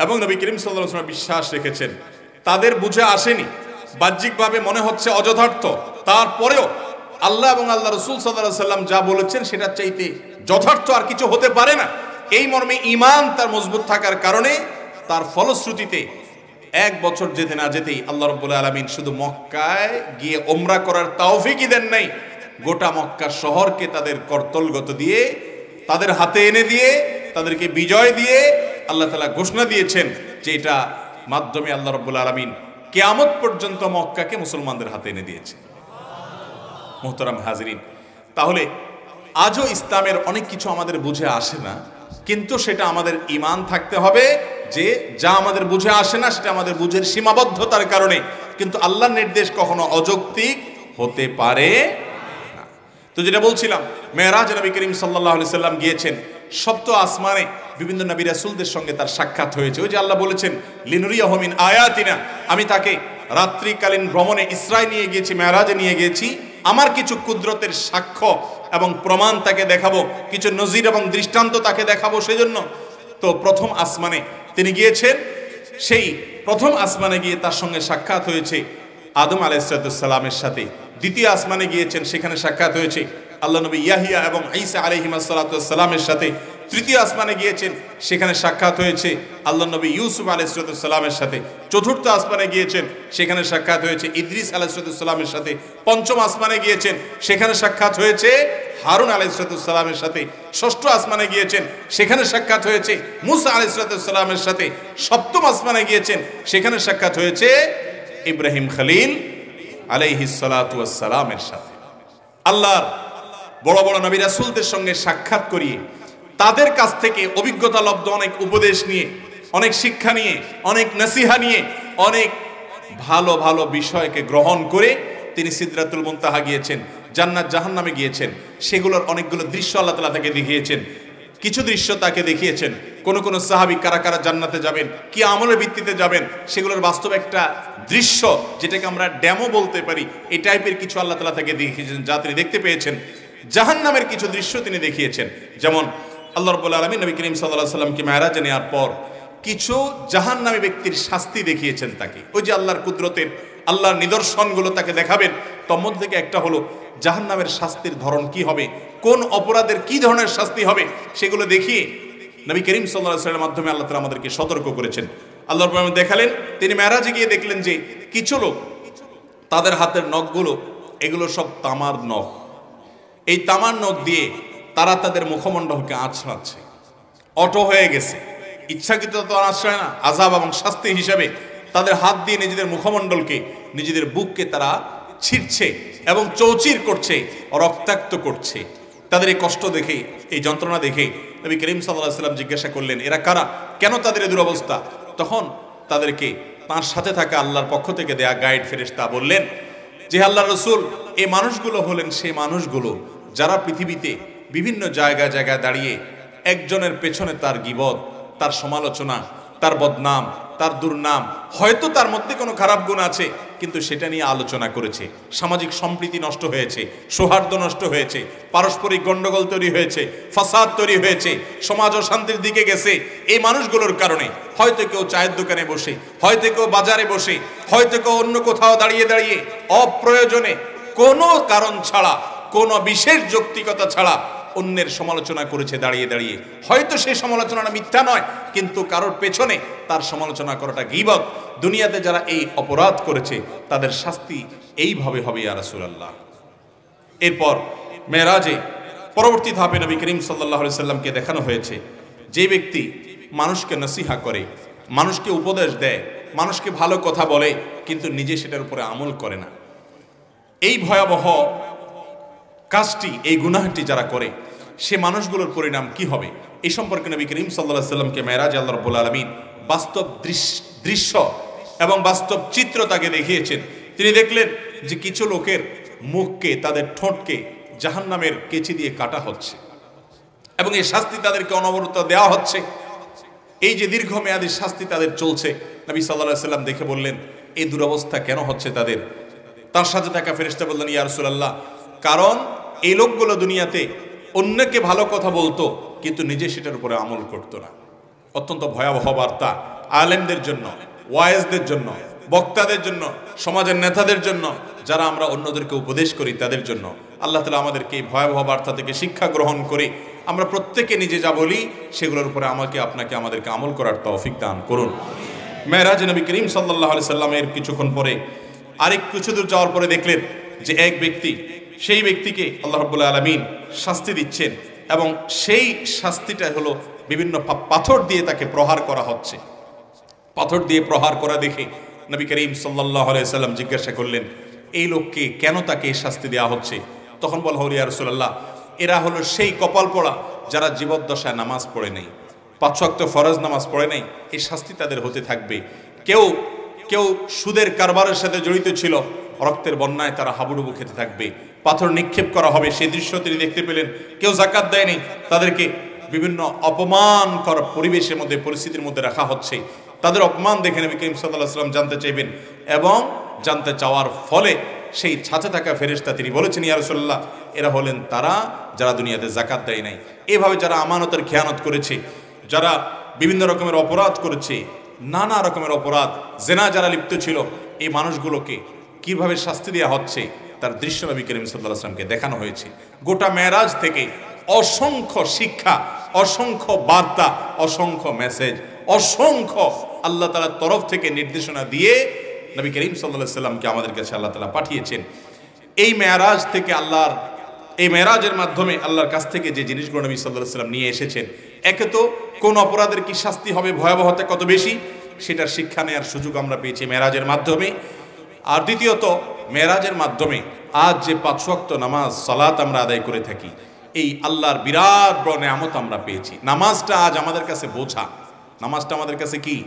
[SPEAKER 1] এবং নবী করিম সাল্লাহ বিশ্বাস রেখেছেন তাদের বুঝে আসেনি বাহ্যিকভাবে মনে হচ্ছে অযথার্থ তারপরেও আল্লাহ এবং আল্লাহ রসুল সাল্লাহ সাল্লাম যা বলেছেন সেটা চাইতে যথার্থ আর কিছু হতে পারে না এই মর্মে ইমান তার মজবুত থাকার কারণে তার ফলশ্রুতিতে এক বছর যেতে না যেতেই আল্লাহ রব্বুল আলমিন শুধু মক্কায় গিয়ে ওমরা করার তাওফিকই দেন নাই গোটা মক্কা শহরকে তাদের করতলগত দিয়ে তাদের হাতে এনে দিয়ে তাদেরকে বিজয় দিয়ে আল্লাহ তালা ঘোষণা দিয়েছেন যে এটা মাধ্যমে আল্লাহ রব্বুল আলমিন কেয়ামত পর্যন্ত মক্কাকে মুসলমানদের হাতে এনে দিয়েছে মোহতারাম হাজরিন তাহলে আজও ইসলামের অনেক কিছু আমাদের বুঝে আসে না কিন্তু সেটা আমাদের ইমান থাকতে হবে যে যা আমাদের বুঝে আসে না সেটা আমাদের বুঝের সীমাবদ্ধতার কারণে কিন্তু আল্লাহর নির্দেশ কখনো অযৌক্তিক হতে পারে তো যেটা বলছিলাম মেয়েরাজ নবী করিম সাল্লাহ সাল্লাম গিয়েছেন সপ্ত আসমানে বিভিন্ন নবী রাসুলদের সঙ্গে তার সাক্ষাৎ হয়েছে ওই যে আল্লাহ বলেছেন লিনুরিয়া হোমিন আয়াতিনা আমি তাকে রাত্রিকালীন ভ্রমণে ইসরায় নিয়ে গিয়েছি মেয়েরাজে নিয়ে গিয়েছি আমার কিছু কুদরতের সাক্ষ্য এবং প্রমাণ তাকে দেখাবো কিছু নজির এবং দৃষ্টান্ত তাকে দেখাবো সেজন্য তো প্রথম আসমানে তিনি গিয়েছেন সেই প্রথম আসমানে গিয়ে তার সঙ্গে সাক্ষাৎ হয়েছে আদম আলাইসালামের সাথে দ্বিতীয় আসমানে গিয়েছেন সেখানে সাক্ষাৎ হয়েছে আল্লাহ নবী ইয়াহিয়া এবং ঈসা আলহিমা সালাতামের সাথে তৃতীয় আসমানে গিয়েছেন সেখানে সাক্ষাৎ হয়েছে আল্লাহ নবী ইউসুফ আলাইসালামের সাথে চতুর্থ আসমানে গিয়েছেন সেখানে সাক্ষাৎ হয়েছে ইদ্রিস আলাইসালামের সাথে পঞ্চম আসমানে গিয়েছেন সেখানে সাক্ষাৎ হয়েছে হারুন আলাইসালামের সাথে ষষ্ঠ আসমানে গিয়েছেন সেখানে সাক্ষাৎ হয়েছে মুসা আলাইসালামের সাথে সপ্তম আসমানে গিয়েছেন সেখানে সাক্ষাৎ হয়েছে ইব্রাহিম খালিল আলাইহিসালামের সাথে আল্লাহর বড় বড় নবী রাসুলদের সঙ্গে সাক্ষাৎ করিয়ে তাদের কাছ থেকে অভিজ্ঞতা লব্ধ অনেক উপদেশ নিয়ে অনেক শিক্ষা নিয়ে অনেক নসিহা নিয়ে অনেক ভালো ভালো বিষয়কে গ্রহণ করে তিনি সিদ্ধাতুল মন্তাহা গিয়েছেন জান্নাত জাহান্নামে গিয়েছেন সেগুলোর অনেকগুলো দৃশ্য আল্লাহ তালা তাকে দেখিয়েছেন কিছু দৃশ্য তাকে দেখিয়েছেন কোন কোন সাহাবি কারা কারা জান্নাতে যাবেন কি আমলের ভিত্তিতে যাবেন সেগুলোর বাস্তব একটা দৃশ্য যেটাকে আমরা ড্যামো বলতে পারি এই টাইপের কিছু আল্লাহ তালা তাকে দেখিয়েছেন যাত্রী দেখতে পেয়েছেন জাহান নামের কিছু দৃশ্য তিনি দেখিয়েছেন যেমন আল্লাহ রবুল্লা আলমী নবী করিম সাল্লাহ সাল্লামকে মেয়ারাজে নেওয়ার পর কিছু জাহান নামে ব্যক্তির শাস্তি দেখিয়েছেন তাকে ওই যে আল্লাহর কুদরতের আল্লাহর নিদর্শনগুলো তাকে দেখাবেন তন্মধ্যে থেকে একটা হলো জাহান নামের শাস্তির ধরন কি হবে কোন অপরাধের কি ধরনের শাস্তি হবে সেগুলো দেখিয়ে নবী করিম সাল্লাহ মাধ্যমে আল্লাহ তালা আমাদেরকে সতর্ক করেছেন আল্লাহ দেখালেন তিনি ম্যারাজে গিয়ে দেখলেন যে কিছু লোক তাদের হাতের নখগুলো এগুলো সব তামার নখ এই তামার নখ দিয়ে তারা তাদের মুখমণ্ডলকে আছড়াচ্ছে অটো হয়ে গেছে ইচ্ছাকৃত তো আশ্রয় না আজাব এবং শাস্তি হিসাবে তাদের হাত দিয়ে নিজেদের মুখমণ্ডলকে নিজেদের বুককে তারা ছিঁড়ছে এবং চৌচির করছে রক্তাক্ত করছে তাদের এই কষ্ট দেখে এই যন্ত্রণা দেখে নবী করিম সাল্লাহ সাল্লাম জিজ্ঞাসা করলেন এরা কারা কেন তাদের এই দুরবস্থা তখন তাদেরকে তার সাথে থাকা আল্লাহর পক্ষ থেকে দেয়া গাইড ফেরেস্তা বললেন যে আল্লাহ রসুল এই মানুষগুলো হলেন সেই মানুষগুলো যারা পৃথিবীতে বিভিন্ন জায়গা জায়গায় দাঁড়িয়ে একজনের পেছনে তার গিবদ তার সমালোচনা তার বদনাম তার দুর্নাম হয়তো তার মধ্যে কোনো খারাপ গুণ আছে কিন্তু সেটা নিয়ে আলোচনা করেছে সামাজিক সম্প্রীতি নষ্ট হয়েছে সৌহার্দ্য নষ্ট হয়েছে পারস্পরিক গণ্ডগোল তৈরি হয়েছে ফাসাদ তৈরি হয়েছে সমাজ অশান্তির দিকে গেছে এই মানুষগুলোর কারণে হয়তো কেউ চায়ের দোকানে বসে হয়তো কেউ বাজারে বসে হয়তো কেউ অন্য কোথাও দাঁড়িয়ে দাঁড়িয়ে অপ্রয়োজনে কোনো কারণ ছাড়া কোনো বিশেষ যৌক্তিকতা ছাড়া অন্যের সমালোচনা করেছে দাঁড়িয়ে দাঁড়িয়ে হয়তো সেই সমালোচনাটা মিথ্যা নয় কিন্তু কারোর পেছনে তার সমালোচনা করাটা গিবক দুনিয়াতে যারা এই অপরাধ করেছে তাদের শাস্তি এইভাবে হবে ইয়া এরপর মেয়েরাজে পরবর্তী ধাপে নবী করিম সাল্লাহ সাল্লামকে দেখানো হয়েছে যে ব্যক্তি মানুষকে নসিহা করে মানুষকে উপদেশ দেয় মানুষকে ভালো কথা বলে কিন্তু নিজে সেটার উপরে আমল করে না এই ভয়াবহ কাজটি এই গুনাহটি যারা করে সে মানুষগুলোর পরিণাম কি হবে এ সম্পর্কে নবী করিম সাল্লাহ সাল্লামকে মেয়েরাজ আল্লাহ রব্বুল আলমিন বাস্তব দৃশ্য এবং বাস্তব চিত্র তাকে দেখিয়েছেন তিনি দেখলেন যে কিছু লোকের মুখকে তাদের ঠোঁটকে জাহান্নামের কেচি দিয়ে কাটা হচ্ছে এবং এই শাস্তি তাদেরকে অনবরত দেওয়া হচ্ছে এই যে দীর্ঘমেয়াদী শাস্তি তাদের চলছে নবী সাল্লাহ সাল্লাম দেখে বললেন এই দুরবস্থা কেন হচ্ছে তাদের তার সাথে থাকা ফেরিস্তা বললেন ইয়ারসুল্লাহ কারণ এই লোকগুলো দুনিয়াতে অন্যকে ভালো কথা বলতো কিন্তু নিজে সেটার উপরে আমল করতো না অত্যন্ত ভয়াবহ বার্তা আলেমদের জন্য ওয়াইজদের জন্য বক্তাদের জন্য সমাজের নেতাদের জন্য যারা আমরা অন্যদেরকে উপদেশ করি তাদের জন্য আল্লাহ তালা আমাদেরকে এই ভয়াবহ বার্তা থেকে শিক্ষা গ্রহণ করে আমরা প্রত্যেকে নিজে যা বলি সেগুলোর উপরে আমাকে আপনাকে আমাদেরকে আমল করার তৌফিক দান করুন মেহরাজ নবী করিম সাল্লাহ সাল্লামের কিছুক্ষণ পরে আরেক কিছু দূর যাওয়ার পরে দেখলেন যে এক ব্যক্তি সেই ব্যক্তিকে আল্লাহ রব্বুল্লা আলমিন শাস্তি দিচ্ছেন এবং সেই শাস্তিটা হলো বিভিন্ন পাথর দিয়ে তাকে প্রহার করা হচ্ছে পাথর দিয়ে প্রহার করা দেখে নবী করিম সাল্লাহ সাল্লাম জিজ্ঞাসা করলেন এই লোককে কেন তাকে এই শাস্তি দেওয়া হচ্ছে তখন বল হরিয়া রসুল্লাহ এরা হলো সেই কপাল পড়া যারা জীবদ্দশায় নামাজ পড়ে নেই পাঁচশক্ত ফরজ নামাজ পড়ে নেই এই শাস্তি তাদের হতে থাকবে কেউ কেউ সুদের কারবারের সাথে জড়িত ছিল রক্তের বন্যায় তারা হাবুডুবু খেতে থাকবে পাথর নিক্ষেপ করা হবে সেই দৃশ্য তিনি দেখতে পেলেন কেউ জাকাত দেয়নি তাদেরকে বিভিন্ন অপমানকর পরিবেশের মধ্যে পরিস্থিতির মধ্যে রাখা হচ্ছে তাদের অপমান দেখে নেবে কিম সাল্লাহ জানতে চাইবেন এবং জানতে চাওয়ার ফলে সেই ছাঁচে থাকা ফেরেস্তা তিনি বলেছেন ইয়ারসোল্লাহ এরা হলেন তারা যারা দুনিয়াতে জাকাত দেয় নাই এভাবে যারা আমানতের খেয়ানত করেছে যারা বিভিন্ন রকমের অপরাধ করেছে নানা রকমের অপরাধ জেনা যারা লিপ্ত ছিল এই মানুষগুলোকে কিভাবে শাস্তি দেওয়া হচ্ছে তার দৃশ্য নবী করিম সাল্লাহ আসলামকে দেখানো হয়েছে গোটা মেরাজ থেকে অসংখ্য শিক্ষা অসংখ্য বার্তা অসংখ্য মেসেজ অসংখ্য আল্লাহ তালার তরফ থেকে নির্দেশনা দিয়ে নবী করিম সাল্লাহ সাল্লামকে আমাদের কাছে আল্লাহ তালা পাঠিয়েছেন এই মেয়ারাজ থেকে আল্লাহর এই মেয়ারাজের মাধ্যমে আল্লাহর কাছ থেকে যে জিনিসগুলো নবী সাল্লাহ সাল্লাম নিয়ে এসেছেন একে তো কোন অপরাধের কি শাস্তি হবে ভয়াবহতা কত বেশি সেটার শিক্ষা নেওয়ার সুযোগ আমরা পেয়েছি মেয়ারাজের মাধ্যমে আর দ্বিতীয়ত মেরাজের মাধ্যমে আজ যে পাঁচশক্ত নামাজ সালাত আমরা আদায় করে থাকি এই আল্লাহর বিরাট বড় নেয়ামত আমরা পেয়েছি নামাজটা আজ আমাদের কাছে বোঝা নামাজটা আমাদের কাছে কি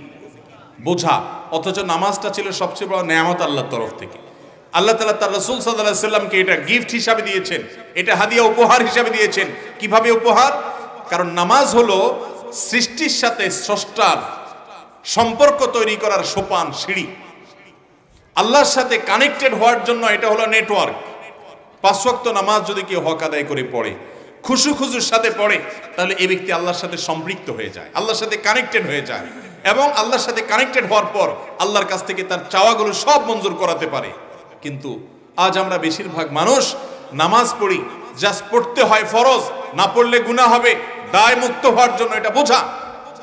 [SPEAKER 1] বোঝা অথচ নামাজটা ছিল সবচেয়ে বড় নামত আল্লাহর তরফ থেকে আল্লাহ তালা তার রসুল সাল্লাহ সাল্লামকে এটা গিফট হিসাবে দিয়েছেন এটা হাদিয়া উপহার হিসাবে দিয়েছেন কিভাবে উপহার কারণ নামাজ হলো সৃষ্টির সাথে স্রষ্টার সম্পর্ক তৈরি করার সোপান সিঁড়ি আল্লাহর সাথে কানেক্টেড হওয়ার জন্য এটা হলো নেটওয়ার্ক পাঁচওয়াক্ত নামাজ যদি কেউ হক আদায় করে পড়ে খুশু খুশুর সাথে পড়ে তাহলে এই ব্যক্তি আল্লাহর সাথে সম্পৃক্ত হয়ে যায় আল্লাহর সাথে কানেক্টেড হয়ে যায় এবং আল্লাহর সাথে কানেক্টেড হওয়ার পর আল্লাহর কাছ থেকে তার চাওয়াগুলো সব মঞ্জুর করাতে পারে কিন্তু আজ আমরা বেশিরভাগ মানুষ নামাজ পড়ি জাস্ট পড়তে হয় ফরজ না পড়লে গুণা হবে দায় মুক্ত হওয়ার জন্য এটা বোঝা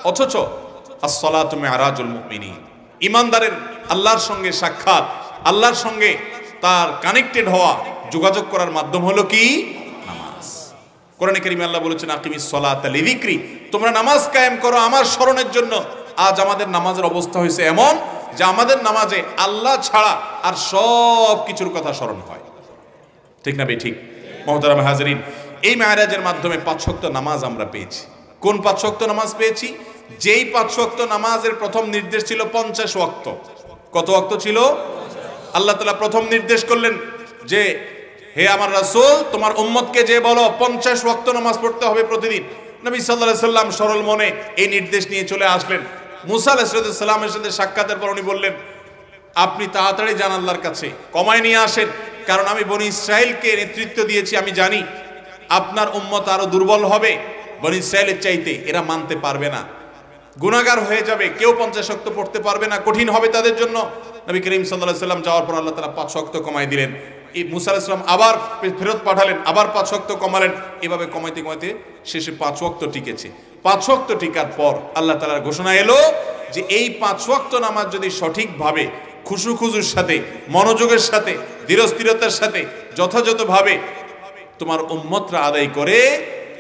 [SPEAKER 1] অথচ আসলা তুমি আরাজুল মুমিনী ইমানদারের আল্লাহর সঙ্গে সাক্ষাৎ আল্লাহর সঙ্গে তার কানেক্টেড হওয়া যোগাযোগ করার মাধ্যম হলো কি নামাজ আল্লাহ বলেছেন তোমরা নামাজ কায়েম করো আমার স্মরণের জন্য আজ আমাদের নামাজের অবস্থা হয়েছে এমন যে আমাদের নামাজে আল্লাহ ছাড়া আর সব কিছুর কথা স্মরণ হয় ঠিক না হাজারিন এই মাধ্যমে পাঁচ শক্ত নামাজ আমরা পেয়েছি কোন পাঁচ শক্ত নামাজ পেয়েছি যেই পাঁচ শক্ত নামাজের প্রথম নির্দেশ ছিল পঞ্চাশ ওয়াক্ত কত ওয়াক্ত ছিল আল্লাহ তালা প্রথম নির্দেশ করলেন যে হে আমার রাসুল তোমার উম্মতকে যে বলো পঞ্চাশ ওয়াক্ত নামাজ পড়তে হবে প্রতিদিন নবী সাল্লাহ সাল্লাম সরল মনে এই নির্দেশ নিয়ে চলে আসলেন মুসা সাল্লামের সাথে সাক্ষাতের পর উনি বললেন আপনি তাড়াতাড়ি যান আল্লাহর কাছে কমায় নিয়ে আসেন কারণ আমি বনি ইসরায়েলকে নেতৃত্ব দিয়েছি আমি জানি আপনার উম্মত আরো দুর্বল হবে বনি ইসরায়েলের চাইতে এরা মানতে পারবে না গুণাগার হয়ে যাবে কেউ পঞ্চাশ শক্ত পড়তে পারবে না কঠিন হবে তাদের জন্য নবী করিম সাল্লাহ সাল্লাম যাওয়ার পর আল্লাহ তালা পাঁচ শক্ত কমাই দিলেন এই মুসা ইসলাম আবার ফেরত পাঠালেন আবার পাঁচ শক্ত কমালেন এভাবে কমাইতে কমাইতে শেষে পাঁচ শক্ত টিকেছে পাঁচ শক্ত টিকার পর আল্লাহ তালার ঘোষণা এলো যে এই পাঁচ শক্ত নামাজ যদি সঠিকভাবে খুশু খুজুর সাথে মনোযোগের সাথে ধীরস্থিরতার সাথে যথাযথভাবে তোমার উম্মতরা আদায় করে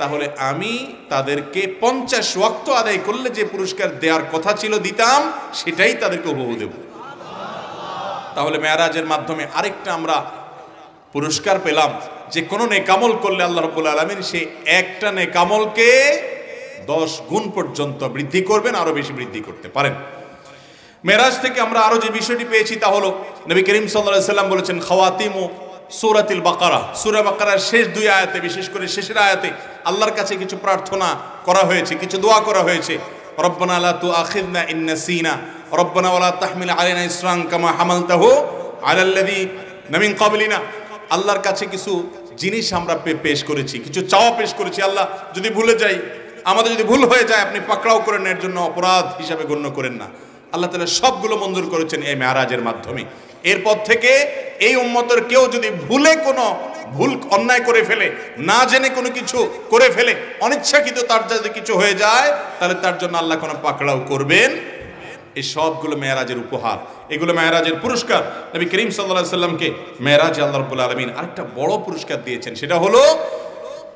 [SPEAKER 1] তাহলে আমি তাদেরকে পঞ্চাশ ওয়াক্ত আদায় করলে যে পুরস্কার দেওয়ার কথা ছিল দিতাম সেটাই তাদেরকে উপভোগ দেব তাহলে মেয়ারাজের মাধ্যমে আরেকটা আমরা পুরস্কার পেলাম যে কোনো নেকামল করলে আল্লাহ রব আলমিন সে একটা নেকামলকে দশ গুণ পর্যন্ত বৃদ্ধি করবেন আরও বেশি বৃদ্ধি করতে পারেন মেরাজ থেকে আমরা আরও যে বিষয়টি পেয়েছি তা হলো নবী করিম সাল্লাহ সাল্লাম বলেছেন খাওয়াতিমু সৌরাতিল বাকারা সুরা বাকারার শেষ দুই আয়াতে বিশেষ করে শেষের আয়াতে আল্লাহর কাছে কিছু প্রার্থনা করা হয়েছে কিছু দোয়া করা হয়েছে রব্বানা আলা তু আখিদনা সিনা রব্বানা ওয়ালা তাহমিল আলাইনা ইসরান কামা হামালতাহু আলাল্লাযী নামিন ক্বাবলিনা আল্লাহর কাছে কিছু জিনিস আমরা পেশ করেছি কিছু চাওয়া পেশ করেছি আল্লাহ যদি ভুলে যাই আমাদের যদি ভুল হয়ে যায় আপনি পাকড়াও করেন এর জন্য অপরাধ হিসাবে গণ্য করেন না আল্লাহ তালা সবগুলো মঞ্জুর করেছেন এই মেয়ারাজের মাধ্যমে এরপর থেকে এই উম্মতের কেউ যদি ভুলে কোনো ভুল অন্যায় করে ফেলে না জেনে কোনো কিছু করে ফেলে অনিচ্ছাকৃত তার যদি কিছু হয়ে যায় তাহলে তার জন্য আল্লাহ কোনো পাকড়াও করবেন এই সবগুলো মেয়েরাজের উপহার এগুলো মেয়েরাজের পুরস্কার নবী করিম সাল্লা সাল্লামকে মেয়েরাজ আল্লাহ রব্বুল আলমিন আরেকটা বড় পুরস্কার দিয়েছেন সেটা হলো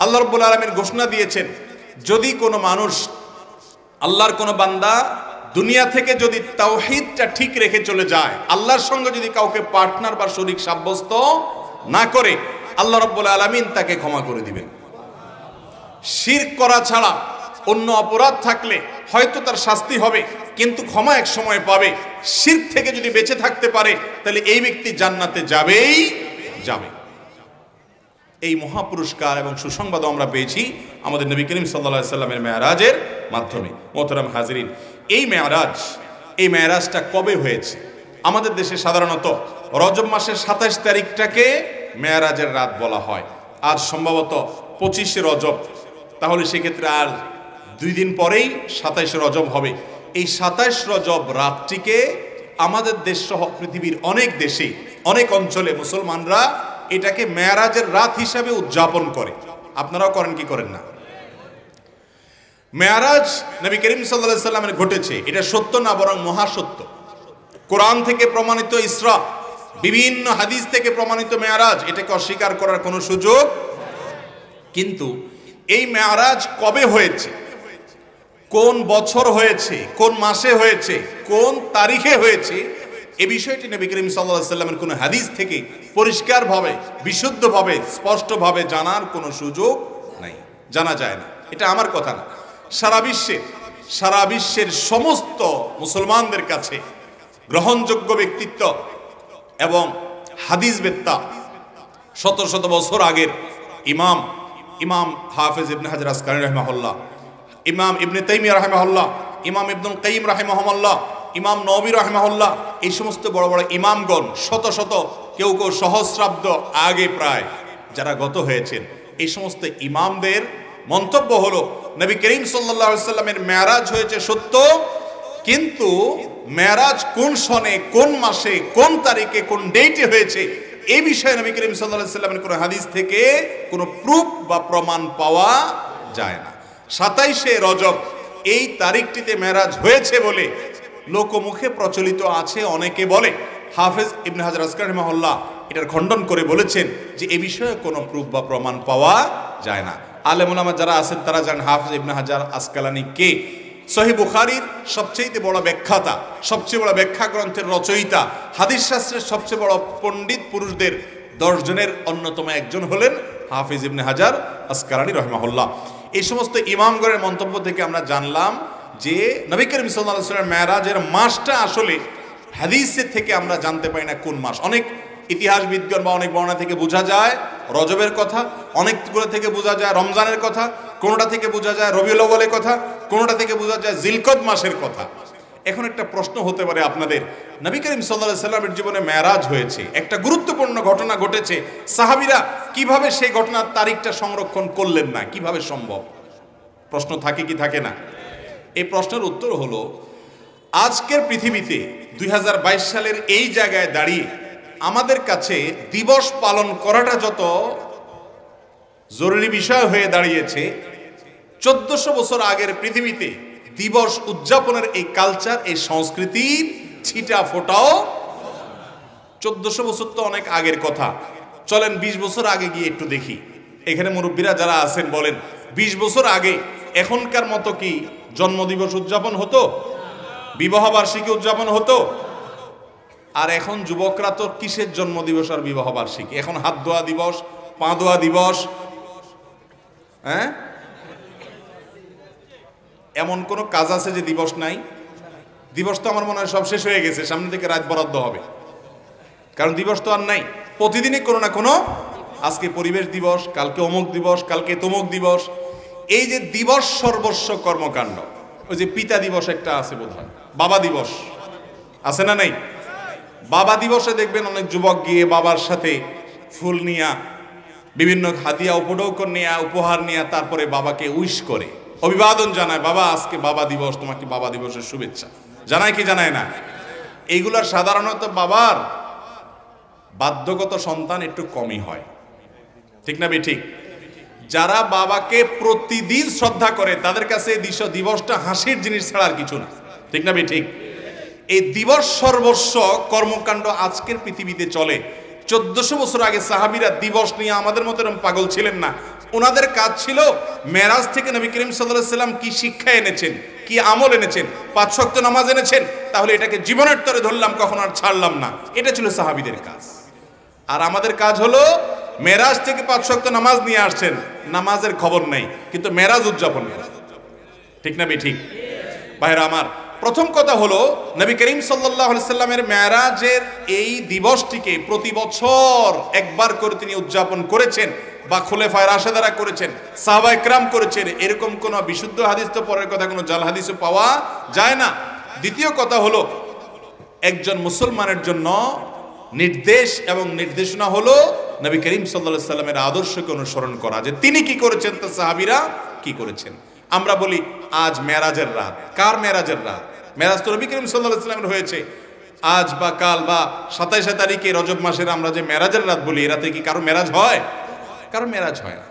[SPEAKER 1] আল্লাহ রব্বুল আলমিন ঘোষণা দিয়েছেন যদি কোনো মানুষ আল্লাহর কোনো বান্দা দুনিয়া থেকে যদি তাওহিদটা ঠিক রেখে চলে যায় আল্লাহর সঙ্গে যদি কাউকে পার্টনার বা শরিক সাব্যস্ত না করে আল্লাহ রব্বুল আলমিন তাকে ক্ষমা করে দিবেন শির করা ছাড়া অন্য অপরাধ থাকলে হয়তো তার শাস্তি হবে কিন্তু ক্ষমা এক সময় পাবে শির থেকে যদি বেঁচে থাকতে পারে তাহলে এই ব্যক্তি জান্নাতে যাবেই যাবে এই মহাপুরস্কার এবং সুসংবাদও আমরা পেয়েছি আমাদের নবী করিম সাল্লা সাল্লামের মেয়ারাজের মাধ্যমে মোহতরাম হাজরিন এই মেয়ারাজ এই মেয়ারাজটা কবে হয়েছে আমাদের দেশে সাধারণত রজব মাসের সাতাশ তারিখটাকে মেয়ারাজের রাত বলা হয় আর সম্ভবত পঁচিশে রজব তাহলে সেক্ষেত্রে আর দুই দিন পরেই সাতাইশে রজব হবে এই সাতাশ রজব রাতটিকে আমাদের দেশ সহ পৃথিবীর অনেক দেশে অনেক অঞ্চলে মুসলমানরা এটাকে মেয়ারাজের রাত হিসাবে উদযাপন করে আপনারাও করেন কি করেন না মেয়ারাজ নবী করিম সাল্লা সাল্লামের ঘটেছে এটা সত্য না বরং মহাসত্য কোরআন থেকে প্রমাণিত ইসরা বিভিন্ন হাদিস থেকে প্রমাণিত মেয়ারাজ এটাকে অস্বীকার করার কোনো সুযোগ কিন্তু এই মেয়ারাজ কবে হয়েছে কোন বছর হয়েছে কোন মাসে হয়েছে কোন তারিখে হয়েছে এ বিষয়টি নবী করিম সাল্লা সাল্লামের কোনো হাদিস থেকে পরিষ্কারভাবে বিশুদ্ধভাবে স্পষ্টভাবে জানার কোনো সুযোগ নাই জানা যায় না এটা আমার কথা না সারা বিশ্বের সারা বিশ্বের সমস্ত মুসলমানদের কাছে গ্রহণযোগ্য ব্যক্তিত্ব এবং হাদিস বেত্তা শত শত বছর আগের ইমাম ইমাম হাফেজ ইবনে হাজরাস আসকানি রহমাহল্লা ইমাম ইবনে তাইমি রহমাহল্লা ইমাম ইবনুল কাইম রাহেমাহমল্লাহ ইমাম নবী রহমাহল্লা এই সমস্ত বড় বড় ইমামগণ শত শত কেউ কেউ সহস্রাব্দ আগে প্রায় যারা গত হয়েছেন এই সমস্ত ইমামদের মন্তব্য হলো নবী করিম সাল্লামের ম্যারাজ হয়েছে সত্য কিন্তু ম্যারাজ কোন সনে কোন মাসে কোন তারিখে কোন ডেটে হয়েছে এই বিষয়ে নবী করিম সাল্লা সাল্লামের কোনো হাদিস থেকে কোনো প্রুফ বা প্রমাণ পাওয়া যায় না সাতাইশে রজব এই তারিখটিতে ম্যারাজ হয়েছে বলে লোকমুখে প্রচলিত আছে অনেকে বলে হাফেজ ইবনে হাজার আসকার এটার খণ্ডন করে বলেছেন যে এ বিষয়ে কোনো প্রুফ বা প্রমাণ পাওয়া যায় না আলেমুলামা যারা আছেন তারা জানেন হাফিজ ইবনে হাজার আসকালানি কে সহি বুখারির সবচেয়ে বড় ব্যাখ্যাতা সবচেয়ে বড় ব্যাখ্যা গ্রন্থের রচয়িতা হাদিস শাস্ত্রের সবচেয়ে বড় পণ্ডিত পুরুষদের দশজনের অন্যতম একজন হলেন হাফিজ ইবনে হাজার আসকালানি রহমাহুল্লাহ এই সমস্ত ইমামগড়ের মন্তব্য থেকে আমরা জানলাম যে নবী করিম সাল্লাহামের মেয়ারাজের মাসটা আসলে হাদিসের থেকে আমরা জানতে পারি না কোন মাস অনেক ইতিহাসবিদগণ বা অনেক বর্ণনা থেকে বোঝা যায় রজবের কথা অনেকগুলো থেকে বোঝা যায় রমজানের কথা কোনোটা থেকে বোঝা যায় রবি লবলের কথা কোনোটা থেকে বোঝা যায় জিলকদ মাসের কথা এখন একটা প্রশ্ন হতে পারে আপনাদের নবী করিম সাল্লা সাল্লামের জীবনে ম্যারাজ হয়েছে একটা গুরুত্বপূর্ণ ঘটনা ঘটেছে সাহাবিরা কিভাবে সেই ঘটনার তারিখটা সংরক্ষণ করলেন না কিভাবে সম্ভব প্রশ্ন থাকে কি থাকে না এই প্রশ্নের উত্তর হলো আজকের পৃথিবীতে দুই সালের এই জায়গায় দাঁড়িয়ে আমাদের কাছে দিবস পালন করাটা যত জরুরি বিষয় হয়ে দাঁড়িয়েছে চোদ্দশো বছর আগের পৃথিবীতে দিবস উদযাপনের এই কালচার এই সংস্কৃতির ছিটা ফোটাও চোদ্দশো বছর তো অনেক আগের কথা চলেন ২০ বছর আগে গিয়ে একটু দেখি এখানে মুরব্বীরা যারা আছেন বলেন ২০ বছর আগে এখনকার মতো কি জন্মদিবস উদযাপন হতো বিবাহবার্ষিকী উদযাপন হতো আর এখন যুবকরা তো কিসের জন্ম দিবস আর বিবাহ বার্ষিকী এখন হাত ধোয়া দিবস পা ধোয়া দিবস হ্যাঁ এমন কোনো কাজ আছে যে দিবস নাই দিবস তো আমার মনে হয় সব শেষ হয়ে গেছে সামনে থেকে রাত বরাদ্দ হবে কারণ দিবস তো আর নাই প্রতিদিনই কোনো না কোনো আজকে পরিবেশ দিবস কালকে অমুক দিবস কালকে তমুক দিবস এই যে দিবস সর্বস্ব কর্মকাণ্ড ওই যে পিতা দিবস একটা আছে বোধ বাবা দিবস আছে না নাই বাবা দিবসে দেখবেন অনেক যুবক গিয়ে বাবার সাথে ফুল নিয়া বিভিন্ন হাতিয়া উপডৌকন নিয়ে উপহার নিয়ে তারপরে বাবাকে উইশ করে অভিবাদন জানায় বাবা আজকে বাবা দিবস তোমাকে বাবা দিবসের শুভেচ্ছা জানায় কি জানায় না এইগুলা সাধারণত বাবার বাধ্যগত সন্তান একটু কমই হয় ঠিক না ঠিক যারা বাবাকে প্রতিদিন শ্রদ্ধা করে তাদের কাছে দিবসটা হাসির জিনিস ছাড়া আর কিছু না ঠিক না ঠিক এই দিবস সর্বস্ব কর্মকাণ্ড আজকের পৃথিবীতে চলে চোদ্দশো বছর আগে সাহাবিরা দিবস নিয়ে আমাদের মতো এরকম পাগল ছিলেন না ওনাদের কাজ ছিল মেরাজ থেকে নবী করিম সাল্লাম কি শিক্ষা এনেছেন কি আমল এনেছেন পাঁচ শক্ত নামাজ এনেছেন তাহলে এটাকে জীবনের তরে ধরলাম কখন আর ছাড়লাম না এটা ছিল সাহাবিদের কাজ আর আমাদের কাজ হলো মেরাজ থেকে পাঁচ শক্ত নামাজ নিয়ে আসছেন নামাজের খবর নেই কিন্তু মেরাজ উদযাপন ঠিক না বে ঠিক বাইরে আমার প্রথম কথা হলো নবী করিম সাল্লাহ সাল্লামের ম্যারাজের এই দিবসটিকে প্রতি বছর একবার করে তিনি উদযাপন করেছেন বা ফায় রাশেদারা করেছেন সাহবা একরাম করেছেন এরকম কোনো বিশুদ্ধ হাদিস তো পরের কথা কোনো জাল হাদিসও পাওয়া যায় না দ্বিতীয় কথা হলো একজন মুসলমানের জন্য নির্দেশ এবং নির্দেশনা হলো নবী করিম সাল্লা সাল্লামের আদর্শকে অনুসরণ করা যে তিনি কি করেছেন তা সাহাবিরা কি করেছেন আমরা বলি আজ মেরাজের রাত কার মেরাজের রাত মেরাজ তো নবী করিম সাল্লাহ ইসলামের হয়েছে আজ বা কাল বা সাতাইশে তারিখে রজব মাসের আমরা যে মেরাজের রাত বলি এ রাতে কি কারো মেরাজ হয় কারো মেরাজ হয় না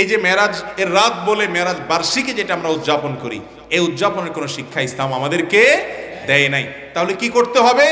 [SPEAKER 1] এই যে মেরাজ এর রাত বলে মেরাজ বার্ষিকী যেটা আমরা উদযাপন করি এই উদযাপনের কোনো শিক্ষা ইসলাম আমাদেরকে দেয় নাই তাহলে কি করতে হবে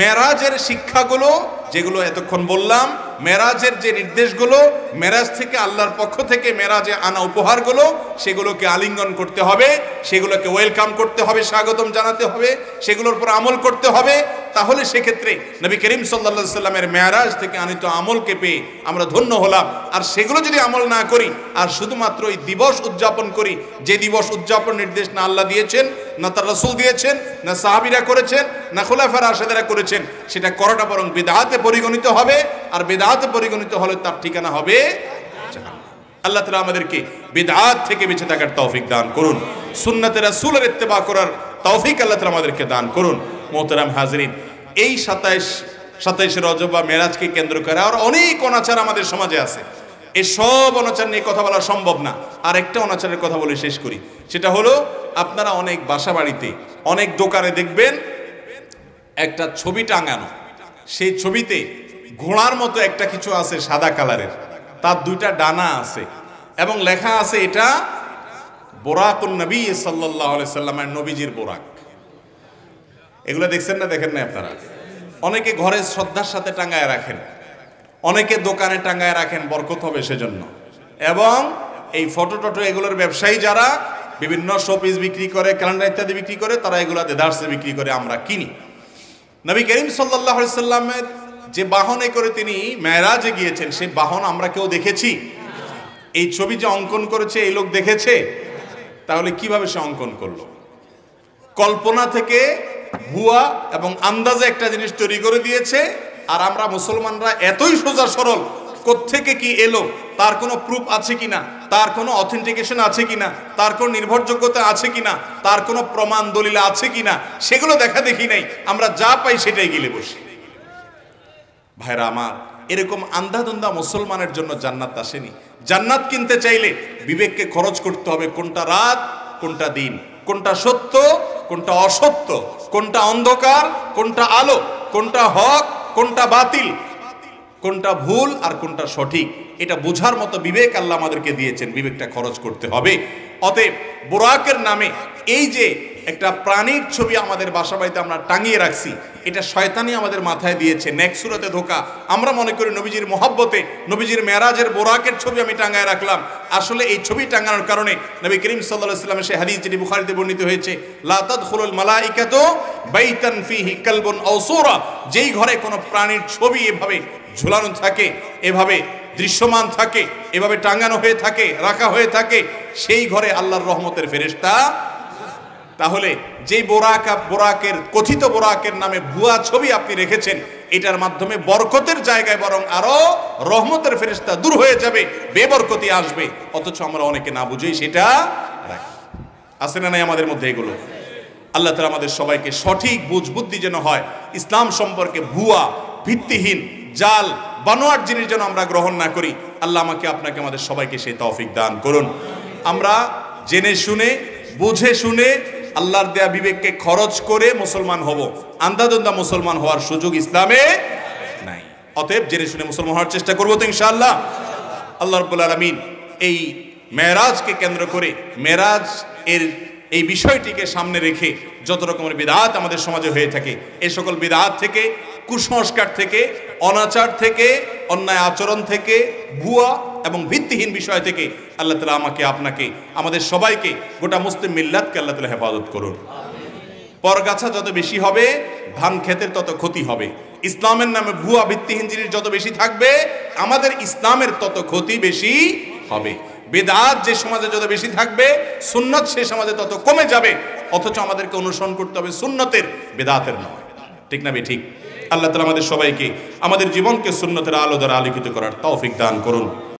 [SPEAKER 1] মেরাজের শিক্ষাগুলো যেগুলো এতক্ষণ বললাম মেরাজের যে নির্দেশগুলো মেরাজ থেকে আল্লাহর পক্ষ থেকে মেরাজে আনা উপহারগুলো সেগুলোকে আলিঙ্গন করতে হবে সেগুলোকে ওয়েলকাম করতে হবে স্বাগতম জানাতে হবে সেগুলোর উপর আমল করতে হবে তাহলে সেক্ষেত্রে নবী করিম সাল্লা সাল্লামের মেয়ারাজ থেকে আনিত আমলকে পেয়ে আমরা ধন্য হলাম আর সেগুলো যদি আমল না করি আর শুধুমাত্র ওই দিবস উদযাপন করি যে দিবস উদযাপন নির্দেশ না আল্লাহ দিয়েছেন না তার রসুল দিয়েছেন না সাহাবিরা করেছেন না খোলাফার আসাদেরা করেছেন সেটা করাটা বরং বিদাহাতে পরিগণিত হবে আর বেদাতে পরিগণিত হলে তার ঠিকানা হবে আল্লাহ তালা আমাদেরকে বেদাত থেকে বেঁচে থাকার তৌফিক দান করুন সুন্নাতে রাসুলের ইত্তেবা করার তৌফিক আল্লাহ তালা আমাদেরকে দান করুন মোহতারাম হাজরিন এই সাতাইশ সাতাইশে রজ বা মেরাজকে কেন্দ্র করে আর অনেক অনাচার আমাদের সমাজে আছে এই সব অনাচার নিয়ে কথা বলা সম্ভব না আর একটা অনাচারের কথা বলে শেষ করি সেটা হলো আপনারা অনেক বাসা বাড়িতে অনেক দোকানে দেখবেন একটা ছবি টাঙানো সেই ছবিতে ঘোড়ার মতো একটা কিছু আছে সাদা কালারের তার দুইটা ডানা আছে এবং লেখা আছে এটা বোরাকুল নবী সাল্লাহামের নবীজির বোরাক এগুলো দেখছেন না দেখেন না আপনারা অনেকে ঘরে শ্রদ্ধার সাথে টাঙ্গায় রাখেন অনেকে দোকানে টাঙ্গায় রাখেন বরকত হবে সেজন্য এবং এই ফটো টটো এগুলোর ব্যবসায়ী যারা বিভিন্ন শোপিস বিক্রি করে ক্যালেন্ডার ইত্যাদি বিক্রি করে তারা এগুলো দেদার্সে বিক্রি করে আমরা কিনি নবী করিম সাল্লাহ সাল্লামের যে বাহনে করে তিনি মেয়েরাজে গিয়েছেন সেই বাহন আমরা কেউ দেখেছি এই ছবি যে অঙ্কন করেছে এই লোক দেখেছে তাহলে কিভাবে সে অঙ্কন করলো কল্পনা থেকে ভুয়া এবং আন্দাজে একটা জিনিস তৈরি করে দিয়েছে আর আমরা মুসলমানরা এতই সোজা সরল কোত্থেকে কি এলো তার কোনো প্রুফ আছে কি না তার কোনো অথেন্টিকেশন আছে কি না তার কোনো নির্ভরযোগ্যতা আছে কি না তার কোনো প্রমাণ দলিল আছে কি না সেগুলো দেখা দেখি নাই আমরা যা পাই সেটাই গেলে বসি ভাইরা আমার এরকম আন্ধাধুন্দা মুসলমানের জন্য জান্নাত আসেনি জান্নাত কিনতে চাইলে বিবেককে খরচ করতে হবে কোনটা রাত কোনটা দিন কোনটা সত্য কোনটা অসত্য কোনটা অন্ধকার কোনটা আলো কোনটা হক কোনটা বাতিল কোনটা ভুল আর কোনটা সঠিক এটা বোঝার মতো বিবেক আল্লাহ আমাদেরকে দিয়েছেন বিবেকটা খরচ করতে হবে অতএব বোরাকের নামে এই যে একটা প্রাণীর ছবি আমাদের বাসা বাড়িতে আমরা টাঙিয়ে রাখছি এটা শয়তানি আমাদের মাথায় দিয়েছে নেক্সুরাতে ধোকা আমরা মনে করি নবীজির মহব্বতে নবীজির মেরাজের বোরাকের ছবি আমি টাঙ্গায় রাখলাম আসলে এই ছবি টাঙ্গানোর কারণে নবী করিম সাল্লাহ সাল্লামের সে হাদিস যেটি বুখারিতে বর্ণিত হয়েছে লাতাদ হুলুল মালাইকাত বাইতান ফিহি কালবন অসৌরা যেই ঘরে কোনো প্রাণীর ছবি এভাবে ঝুলানো থাকে এভাবে দৃশ্যমান থাকে এভাবে টাঙানো হয়ে থাকে রাখা হয়ে থাকে সেই ঘরে আল্লাহর রহমতের ফেরেস্তা তাহলে যে বোরাকা বোরাকের কথিত বোরাকের নামে ভুয়া ছবি আপনি রেখেছেন এটার মাধ্যমে বরকতের জায়গায় বরং আরও রহমতের ফেরেস্তা দূর হয়ে যাবে বেবরকতি আসবে অথচ আমরা অনেকে না বুঝেই সেটা আসে না নাই আমাদের মধ্যে এগুলো আল্লাহ তালা আমাদের সবাইকে সঠিক বুঝ বুদ্ধি যেন হয় ইসলাম সম্পর্কে ভুয়া ভিত্তিহীন জাল বানোয়ার জিনিস যেন আমরা গ্রহণ না করি আল্লাহ আমাকে আপনাকে আমাদের সবাইকে সেই তৌফিক দান করুন আমরা জেনে শুনে বুঝে শুনে আল্লাহর দেয়া বিবেককে খরচ করে মুসলমান হব আন্দাদন্দা মুসলমান হওয়ার সুযোগ ইসলামে নাই অতএব জেনে শুনে মুসলমান হওয়ার চেষ্টা করবো তো ইনশাআল্লাহ আল্লাহ রব্বুল আলমিন এই মেরাজকে কেন্দ্র করে মেরাজ এর এই বিষয়টিকে সামনে রেখে যত রকমের বিদাত আমাদের সমাজে হয়ে থাকে এ সকল বিদাত থেকে কুসংস্কার থেকে অনাচার থেকে অন্যায় আচরণ থেকে ভুয়া এবং ভিত্তিহীন বিষয় থেকে আল্লাহ তালা আমাকে আপনাকে আমাদের সবাইকে গোটা মুসলিম মিল্লাতকে আল্লাহ তালা হেফাজত করুন পরগাছা যত বেশি হবে ধান ক্ষেতের তত ক্ষতি হবে ইসলামের নামে ভুয়া ভিত্তিহীন জিনিস যত বেশি থাকবে আমাদের ইসলামের তত ক্ষতি বেশি হবে বেদাত যে সমাজে যত বেশি থাকবে সুন্নত সে সমাজে তত কমে যাবে অথচ আমাদেরকে অনুসরণ করতে হবে সুন্নতের বেদাতের নয় ঠিক না বে ঠিক আল্লাহ তালা আমাদের সবাইকে আমাদের জীবনকে সুন্নতের আলো দ্বারা আলোকিত করার তৌফিক দান করুন